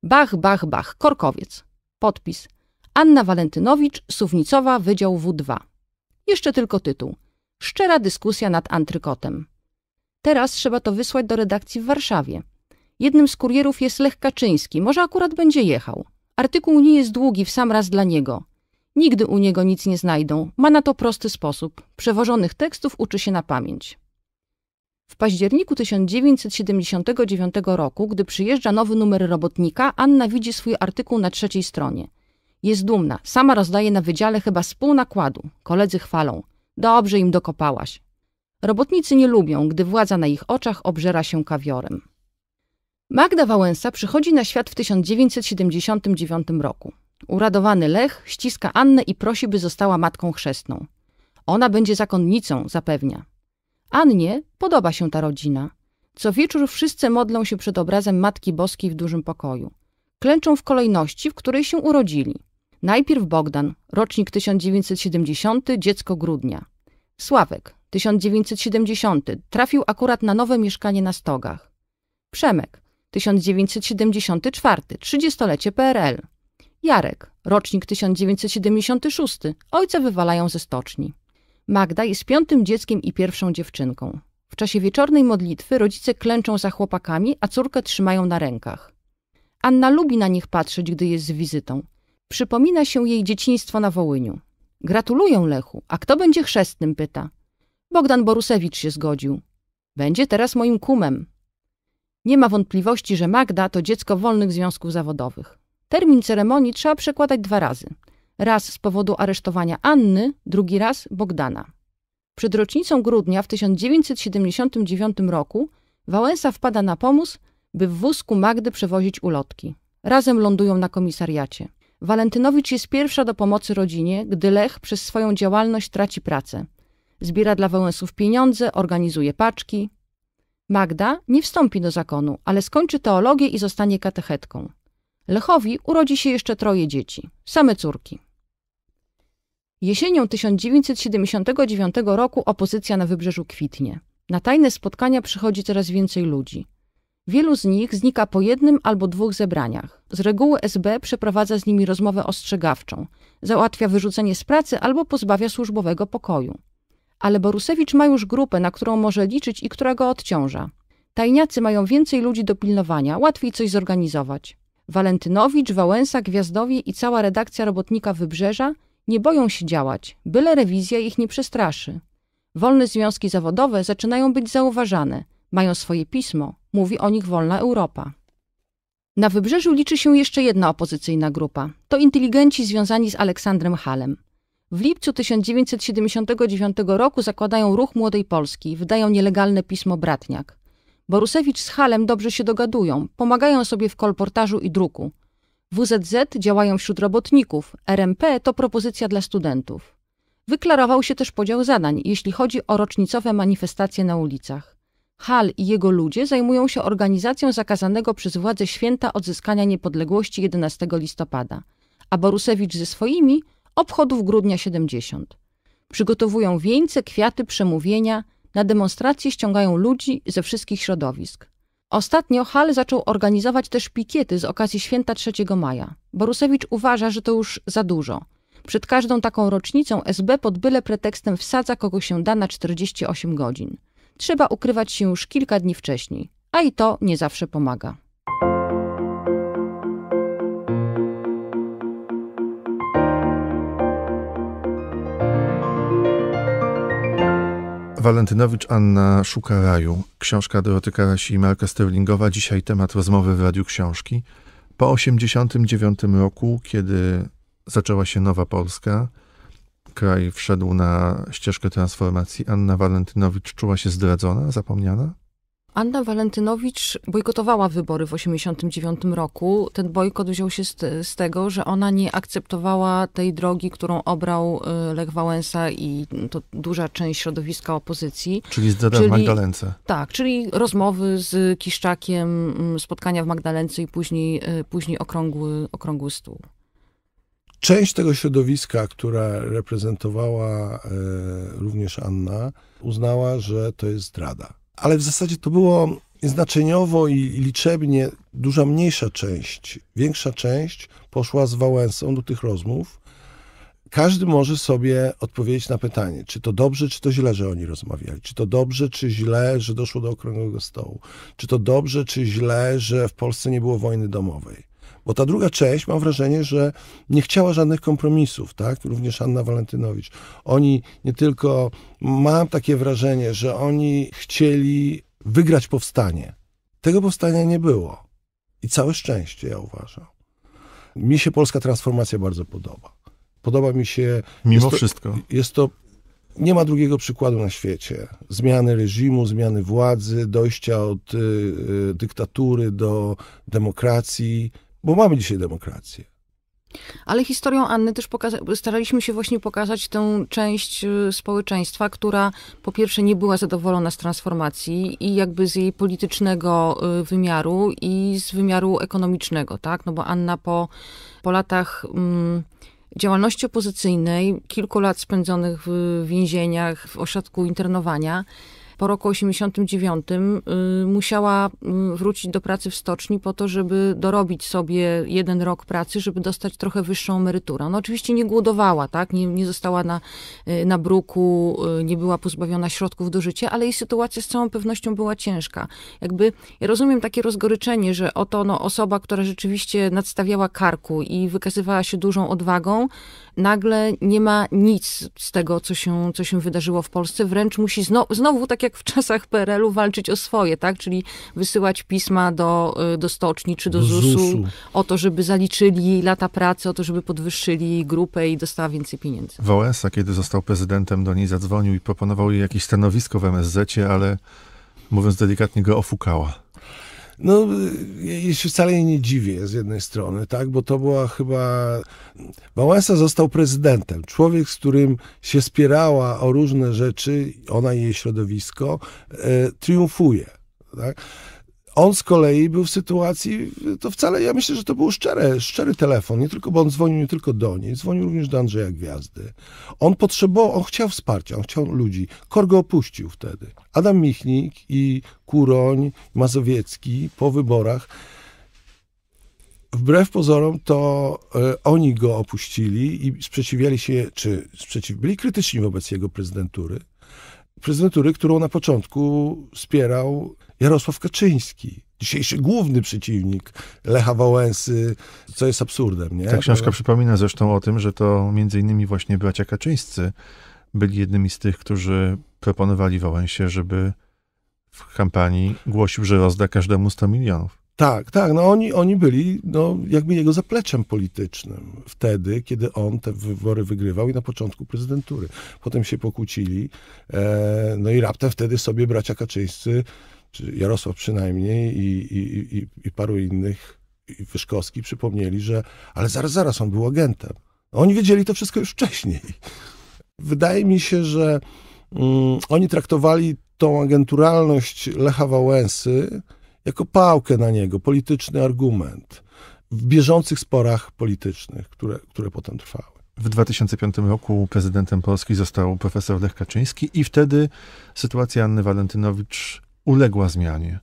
Bach, bach, bach, korkowiec. Podpis. Anna Walentynowicz, Suwnicowa, Wydział W2. Jeszcze tylko tytuł. Szczera dyskusja nad antrykotem. Teraz trzeba to wysłać do redakcji w Warszawie. Jednym z kurierów jest Lech Kaczyński, może akurat będzie jechał. Artykuł nie jest długi w sam raz dla niego. Nigdy u niego nic nie znajdą, ma na to prosty sposób. Przewożonych tekstów uczy się na pamięć. W październiku 1979 roku, gdy przyjeżdża nowy numer robotnika, Anna widzi swój artykuł na trzeciej stronie. Jest dumna. Sama rozdaje na wydziale chyba z pół nakładu. Koledzy chwalą. Dobrze im dokopałaś. Robotnicy nie lubią, gdy władza na ich oczach obżera się kawiorem. Magda Wałęsa przychodzi na świat w 1979 roku. Uradowany Lech ściska Annę i prosi, by została matką chrzestną. Ona będzie zakonnicą, zapewnia. Annie podoba się ta rodzina. Co wieczór wszyscy modlą się przed obrazem Matki Boskiej w dużym pokoju. Klęczą w kolejności, w której się urodzili. Najpierw Bogdan, rocznik 1970, dziecko grudnia. Sławek, 1970, trafił akurat na nowe mieszkanie na Stogach. Przemek, 1974, 30-lecie PRL. Jarek, rocznik 1976, ojca wywalają ze stoczni. Magda jest piątym dzieckiem i pierwszą dziewczynką. W czasie wieczornej modlitwy rodzice klęczą za chłopakami, a córkę trzymają na rękach. Anna lubi na nich patrzeć, gdy jest z wizytą – Przypomina się jej dzieciństwo na Wołyniu. Gratuluję Lechu. A kto będzie chrzestnym? pyta. Bogdan Borusewicz się zgodził. Będzie teraz moim kumem. Nie ma wątpliwości, że Magda to dziecko wolnych związków zawodowych. Termin ceremonii trzeba przekładać dwa razy. Raz z powodu aresztowania Anny, drugi raz Bogdana. Przed rocznicą grudnia w 1979 roku Wałęsa wpada na pomysł, by w wózku Magdy przewozić ulotki. Razem lądują na komisariacie. Walentynowicz jest pierwsza do pomocy rodzinie, gdy Lech przez swoją działalność traci pracę. Zbiera dla Wałęsów pieniądze, organizuje paczki. Magda nie wstąpi do zakonu, ale skończy teologię i zostanie katechetką. Lechowi urodzi się jeszcze troje dzieci, same córki. Jesienią 1979 roku opozycja na wybrzeżu kwitnie. Na tajne spotkania przychodzi coraz więcej ludzi. Wielu z nich znika po jednym albo dwóch zebraniach. Z reguły SB przeprowadza z nimi rozmowę ostrzegawczą, załatwia wyrzucenie z pracy albo pozbawia służbowego pokoju. Ale Borusewicz ma już grupę, na którą może liczyć i która go odciąża. Tajniacy mają więcej ludzi do pilnowania, łatwiej coś zorganizować. Walentynowicz, Wałęsa, Gwiazdowie i cała redakcja robotnika Wybrzeża nie boją się działać, byle rewizja ich nie przestraszy. Wolne związki zawodowe zaczynają być zauważane – mają swoje pismo, mówi o nich Wolna Europa. Na wybrzeżu liczy się jeszcze jedna opozycyjna grupa. To inteligenci związani z Aleksandrem Halem. W lipcu 1979 roku zakładają ruch Młodej Polski, wydają nielegalne pismo Bratniak. Borusewicz z Halem dobrze się dogadują, pomagają sobie w kolportażu i druku. WZZ działają wśród robotników, RMP to propozycja dla studentów. Wyklarował się też podział zadań, jeśli chodzi o rocznicowe manifestacje na ulicach. Hal i jego ludzie zajmują się organizacją zakazanego przez władze święta odzyskania niepodległości 11 listopada, a Borusewicz ze swoimi obchodów grudnia 70. Przygotowują wieńce, kwiaty, przemówienia, na demonstracje ściągają ludzi ze wszystkich środowisk. Ostatnio Hal zaczął organizować też pikiety z okazji święta 3 maja. Borusewicz uważa, że to już za dużo. Przed każdą taką rocznicą SB pod byle pretekstem wsadza kogo się da na 48 godzin trzeba ukrywać się już kilka dni wcześniej, a i to nie zawsze pomaga. Walentynowicz Anna szuka raju. Książka Doroty Karasi i Marka Sterlingowa. Dzisiaj temat rozmowy w Radiu Książki. Po 1989 roku, kiedy zaczęła się Nowa Polska, kraj wszedł na ścieżkę transformacji, Anna Walentynowicz czuła się zdradzona, zapomniana? Anna Walentynowicz bojkotowała wybory w 1989 roku. Ten bojkot wziął się z, z, tego, że ona nie akceptowała tej drogi, którą obrał y, Lech Wałęsa i to duża część środowiska opozycji. Czyli zdradza w Magdalence. Tak, czyli rozmowy z Kiszczakiem, mm, spotkania w Magdalence i później, y, później okrągły, okrągły stół. Część tego środowiska, która reprezentowała e, również Anna, uznała, że to jest zdrada. Ale w zasadzie to było znaczeniowo i liczebnie duża mniejsza część, większa część poszła z Wałęsą do tych rozmów. Każdy może sobie odpowiedzieć na pytanie, czy to dobrze, czy to źle, że oni rozmawiali, czy to dobrze, czy źle, że doszło do okrągłego stołu, czy to dobrze, czy źle, że w Polsce nie było wojny domowej. Bo ta druga część, mam wrażenie, że nie chciała żadnych kompromisów, tak? Również Anna Walentynowicz. Oni nie tylko, mam takie wrażenie, że oni chcieli wygrać powstanie. Tego powstania nie było. I całe szczęście, ja uważam. Mi się polska transformacja bardzo podoba. Podoba mi się. Mimo jest to, wszystko. Jest to. Nie ma drugiego przykładu na świecie. Zmiany reżimu, zmiany władzy, dojścia od y, y, dyktatury do demokracji, bo mamy dzisiaj demokrację. Ale historią Anny też pokaza- staraliśmy się właśnie pokazać tę część y, społeczeństwa, która po pierwsze nie była zadowolona z transformacji i jakby z jej politycznego y, wymiaru i z wymiaru ekonomicznego, tak? No bo Anna po, po latach mm, działalności opozycyjnej, kilku lat spędzonych w więzieniach, w ośrodku internowania, po roku 1989 y, musiała y, wrócić do pracy w stoczni po to, żeby dorobić sobie jeden rok pracy, żeby dostać trochę wyższą emeryturę. Ona oczywiście nie głodowała, tak? Nie, nie została na, y, na bruku, nie była pozbawiona środków do życia, ale jej sytuacja z całą pewnością była ciężka. Jakby, ja rozumiem takie rozgoryczenie, że oto no, osoba, która rzeczywiście nadstawiała karku i wykazywała się dużą odwagą, nagle nie ma nic z tego, co się, co się wydarzyło w Polsce, wręcz musi znowu, znowu tak jak jak w czasach PRL-u walczyć o swoje, tak? Czyli wysyłać pisma do, y, do stoczni czy do, do ZUS-u, ZUS-u o to, żeby zaliczyli lata pracy, o to, żeby podwyższyli grupę i dostała więcej pieniędzy. Wałęsa, kiedy został prezydentem, do niej zadzwonił i proponował jej jakieś stanowisko w MSZ, ale mówiąc delikatnie, go ofukała. No, ja się wcale nie dziwię z jednej strony, tak, bo to była chyba. Wałęsa został prezydentem. Człowiek, z którym się spierała o różne rzeczy, ona i jej środowisko, e, triumfuje. Tak? On z kolei był w sytuacji, to wcale, ja myślę, że to był szczery, szczery telefon, nie tylko, bo on dzwonił nie tylko do niej, dzwonił również do Andrzeja Gwiazdy. On potrzebował, on chciał wsparcia, on chciał ludzi. Kor go opuścił wtedy. Adam Michnik i Kuroń, Mazowiecki po wyborach wbrew pozorom, to e, oni go opuścili i sprzeciwiali się, czy sprzeciw, byli krytyczni wobec jego prezydentury. Prezydentury, którą na początku wspierał Jarosław Kaczyński, dzisiejszy główny przeciwnik Lecha Wałęsy, co jest absurdem. Nie? Ta książka przypomina zresztą o tym, że to między innymi właśnie bracia Kaczyńscy byli jednymi z tych, którzy proponowali Wałęsie, żeby w kampanii głosił, że rozda każdemu 100 milionów. Tak, tak. No oni, oni byli no, jakby jego zapleczem politycznym wtedy, kiedy on te wybory wygrywał i na początku prezydentury. Potem się pokłócili. E, no i raptem wtedy sobie bracia Kaczyńscy czy Jarosław przynajmniej i, i, i, i paru innych, i Wyszkowski, przypomnieli, że ale zaraz, zaraz, on był agentem. No, oni wiedzieli to wszystko już wcześniej. Wydaje mi się, że mm, oni traktowali tą agenturalność Lecha Wałęsy jako pałkę na niego, polityczny argument w bieżących sporach politycznych, które, które potem trwały. W 2005 roku prezydentem Polski został profesor Lech Kaczyński i wtedy sytuacja Anny Walentynowicz uległa zmianie.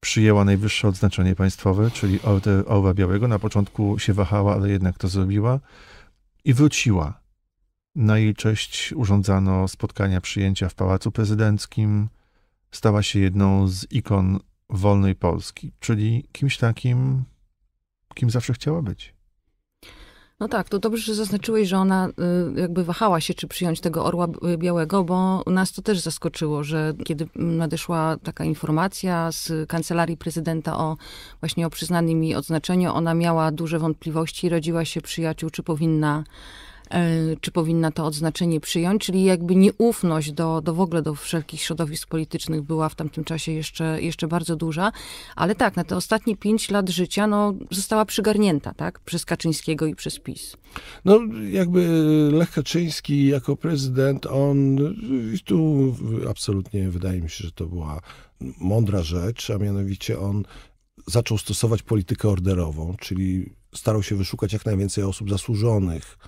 Przyjęła najwyższe odznaczenie państwowe, czyli Order Białego. Na początku się wahała, ale jednak to zrobiła. I wróciła. Na jej cześć urządzano spotkania przyjęcia w Pałacu Prezydenckim. Stała się jedną z ikon wolnej Polski, czyli kimś takim, kim zawsze chciała być. No tak, to dobrze, że zaznaczyłeś, że ona y, jakby wahała się, czy przyjąć tego orła białego, bo nas to też zaskoczyło, że kiedy nadeszła taka informacja z kancelarii prezydenta o właśnie o przyznanym jej odznaczeniu, ona miała duże wątpliwości, rodziła się przyjaciół, czy powinna E, czy powinna to odznaczenie przyjąć, czyli jakby nieufność do, do w ogóle do wszelkich środowisk politycznych była w tamtym czasie jeszcze, jeszcze bardzo duża, ale tak, na te ostatnie pięć lat życia no, została przygarnięta tak, przez Kaczyńskiego i przez PiS. No jakby Lech Kaczyński jako prezydent, on tu absolutnie wydaje mi się, że to była mądra rzecz, a mianowicie on zaczął stosować politykę orderową, czyli starał się wyszukać jak najwięcej osób zasłużonych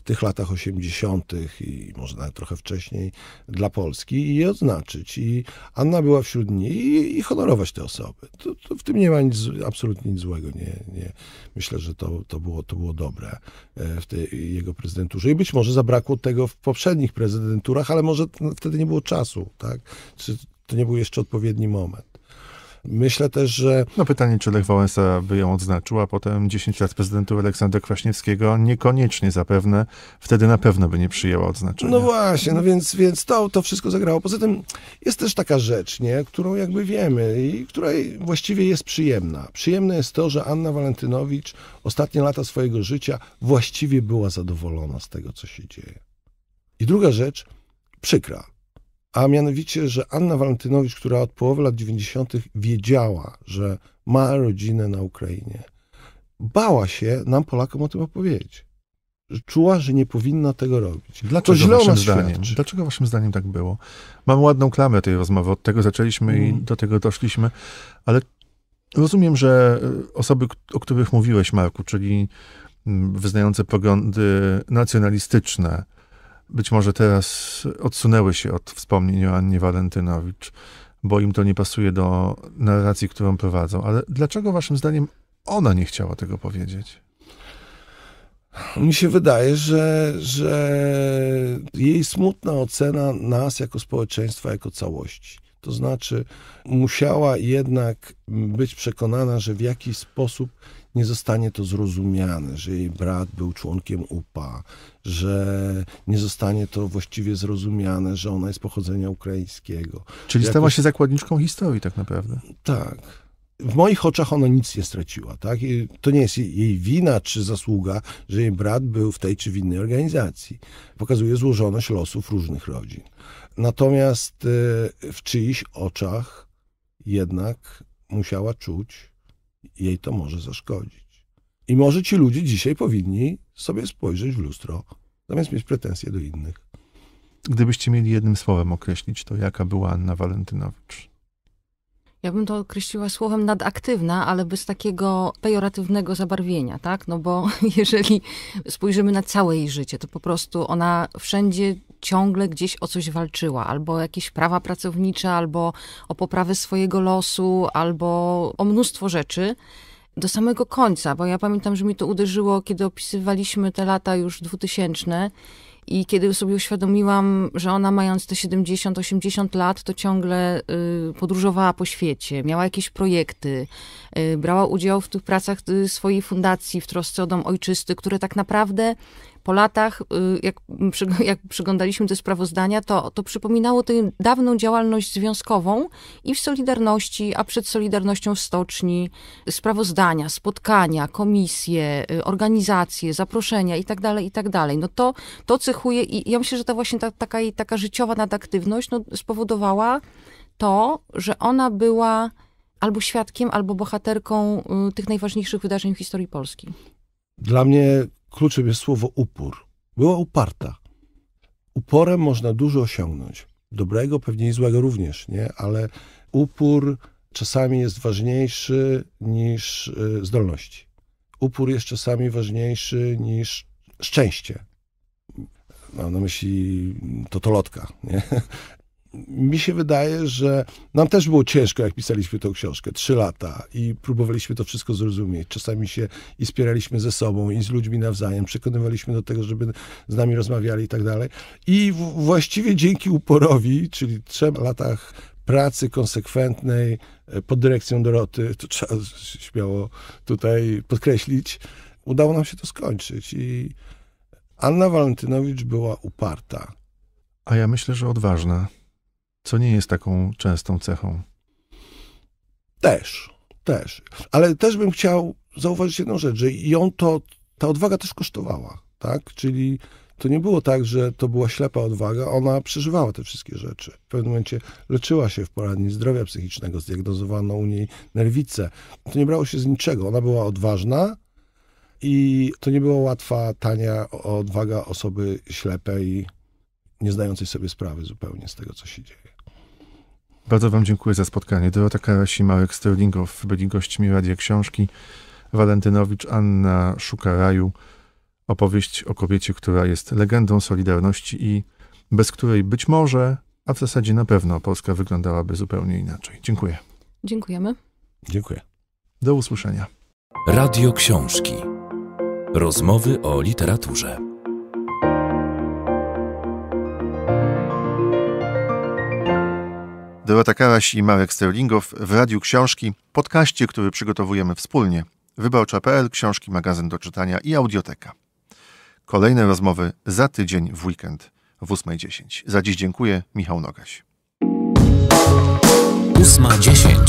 w tych latach 80. i może nawet trochę wcześniej dla Polski i je odznaczyć. I Anna była wśród nich i, i honorować te osoby. To, to w tym nie ma nic, absolutnie nic złego. Nie, nie. Myślę, że to, to, było, to było dobre e, w tej jego prezydenturze. I być może zabrakło tego w poprzednich prezydenturach, ale może wtedy nie było czasu, tak? Czy to nie był jeszcze odpowiedni moment. Myślę też, że... No pytanie, czy Lech Wałęsa by ją odznaczył, a potem 10 lat prezydentu Aleksandra Kwaśniewskiego niekoniecznie zapewne, wtedy na pewno by nie przyjęła odznaczenia. No właśnie, no więc, więc to, to wszystko zagrało. Poza tym jest też taka rzecz, nie, którą jakby wiemy i której właściwie jest przyjemna. Przyjemne jest to, że Anna Walentynowicz ostatnie lata swojego życia właściwie była zadowolona z tego, co się dzieje. I druga rzecz, przykra a mianowicie, że Anna Walentynowicz, która od połowy lat 90. wiedziała, że ma rodzinę na Ukrainie, bała się nam Polakom o tym opowiedzieć. Czuła, że nie powinna tego robić. Dlaczego źle waszym zdaniem? Dlaczego waszym zdaniem tak było? Mam ładną klamę tej rozmowy. Od tego zaczęliśmy mm. i do tego doszliśmy, ale rozumiem, że y, osoby, o których mówiłeś, Marku, czyli mm, wyznające poglądy nacjonalistyczne, być może teraz odsunęły się od wspomnień o Annie Walentynowicz, bo im to nie pasuje do narracji, którą prowadzą. Ale dlaczego waszym zdaniem ona nie chciała tego powiedzieć? Mi się wydaje, że, że jej smutna ocena nas jako społeczeństwa, jako całości. To znaczy, musiała jednak być przekonana, że w jakiś sposób nie zostanie to zrozumiane, że jej brat był członkiem UPA, że nie zostanie to właściwie zrozumiane, że ona jest pochodzenia ukraińskiego. Czyli Jakoś... stała się zakładniczką historii tak naprawdę. Tak w moich oczach ona nic nie straciła. Tak? I to nie jest jej wina czy zasługa, że jej brat był w tej czy w innej organizacji. Pokazuje złożoność losów różnych rodzin. Natomiast e, w czyichś oczach jednak musiała czuć jej to może zaszkodzić. I może ci ludzie dzisiaj powinni sobie spojrzeć w lustro, zamiast mieć pretensje do innych. Gdybyście mieli jednym słowem określić, to jaka była Anna Walentynowicz? Ja bym to określiła słowem nadaktywna, ale bez takiego pejoratywnego zabarwienia, tak? No bo jeżeli spojrzymy na całe jej życie, to po prostu ona wszędzie ciągle gdzieś o coś walczyła, albo o jakieś prawa pracownicze, albo o poprawę swojego losu, albo o mnóstwo rzeczy do samego końca, bo ja pamiętam, że mi to uderzyło, kiedy opisywaliśmy te lata już 2000 i kiedy sobie uświadomiłam, że ona mając te 70-80 lat, to ciągle y, podróżowała po świecie, miała jakieś projekty, y, brała udział w tych pracach y, swojej fundacji w trosce o dom ojczysty, które tak naprawdę po latach, y, jak, jak przyglądaliśmy te sprawozdania, to, to przypominało tę dawną działalność związkową i w Solidarności, a przed Solidarnością w stoczni, sprawozdania, spotkania, komisje, y, organizacje, zaproszenia itd., tak itd. Tak no to, to cechuje i ja myślę, że ta właśnie ta, taka, taka życiowa nadaktywność no, spowodowała to, że ona była albo świadkiem, albo bohaterką y, tych najważniejszych wydarzeń w historii Polski. Dla mnie kluczem jest słowo upór. Była uparta. Uporem można dużo osiągnąć. Dobrego, pewnie i złego również, nie? Ale upór czasami jest ważniejszy niż y, zdolności. Upór jest czasami ważniejszy niż szczęście. Mam na myśli totolotka, nie? mi się wydaje, że nam też było ciężko, jak pisaliśmy tą książkę, trzy lata i próbowaliśmy to wszystko zrozumieć. Czasami się i spieraliśmy ze sobą, i z ludźmi nawzajem, przekonywaliśmy do tego, żeby z nami rozmawiali i tak dalej. I właściwie dzięki uporowi, czyli trzem latach pracy konsekwentnej e, pod dyrekcją Doroty, to trzeba śmiało tutaj podkreślić, udało nam się to skończyć. I Anna Walentynowicz była uparta. A ja myślę, że odważna co nie jest taką częstą cechą. Też, też. Ale też bym chciał zauważyć jedną rzecz, że ją to, ta odwaga też kosztowała, tak? Czyli to nie było tak, że to była ślepa odwaga, ona przeżywała te wszystkie rzeczy. W pewnym momencie leczyła się w poradni zdrowia psychicznego, zdiagnozowano u niej nerwicę. To nie brało się z niczego, ona była odważna i to nie była łatwa, tania odwaga osoby ślepej, nie zdającej sobie sprawy zupełnie z tego, co się dzieje. Bardzo Wam dziękuję za spotkanie. Dorota i Marek Sterlingow byli gośćmi Radia Książki. Walentynowicz, Anna Szuka Raju. Opowieść o kobiecie, która jest legendą Solidarności i bez której być może, a w zasadzie na pewno Polska wyglądałaby zupełnie inaczej. Dziękuję. Dziękujemy. Dziękuję. Do usłyszenia. Radio Książki. Rozmowy o literaturze. Dorota Karaś i Marek Sterlingow w Radiu Książki, podcaście, który przygotowujemy wspólnie. Wyborcza.pl, książki, magazyn do czytania i audioteka. Kolejne rozmowy za tydzień w weekend w 8.10. Za dziś dziękuję, Michał Nogaś. 8.10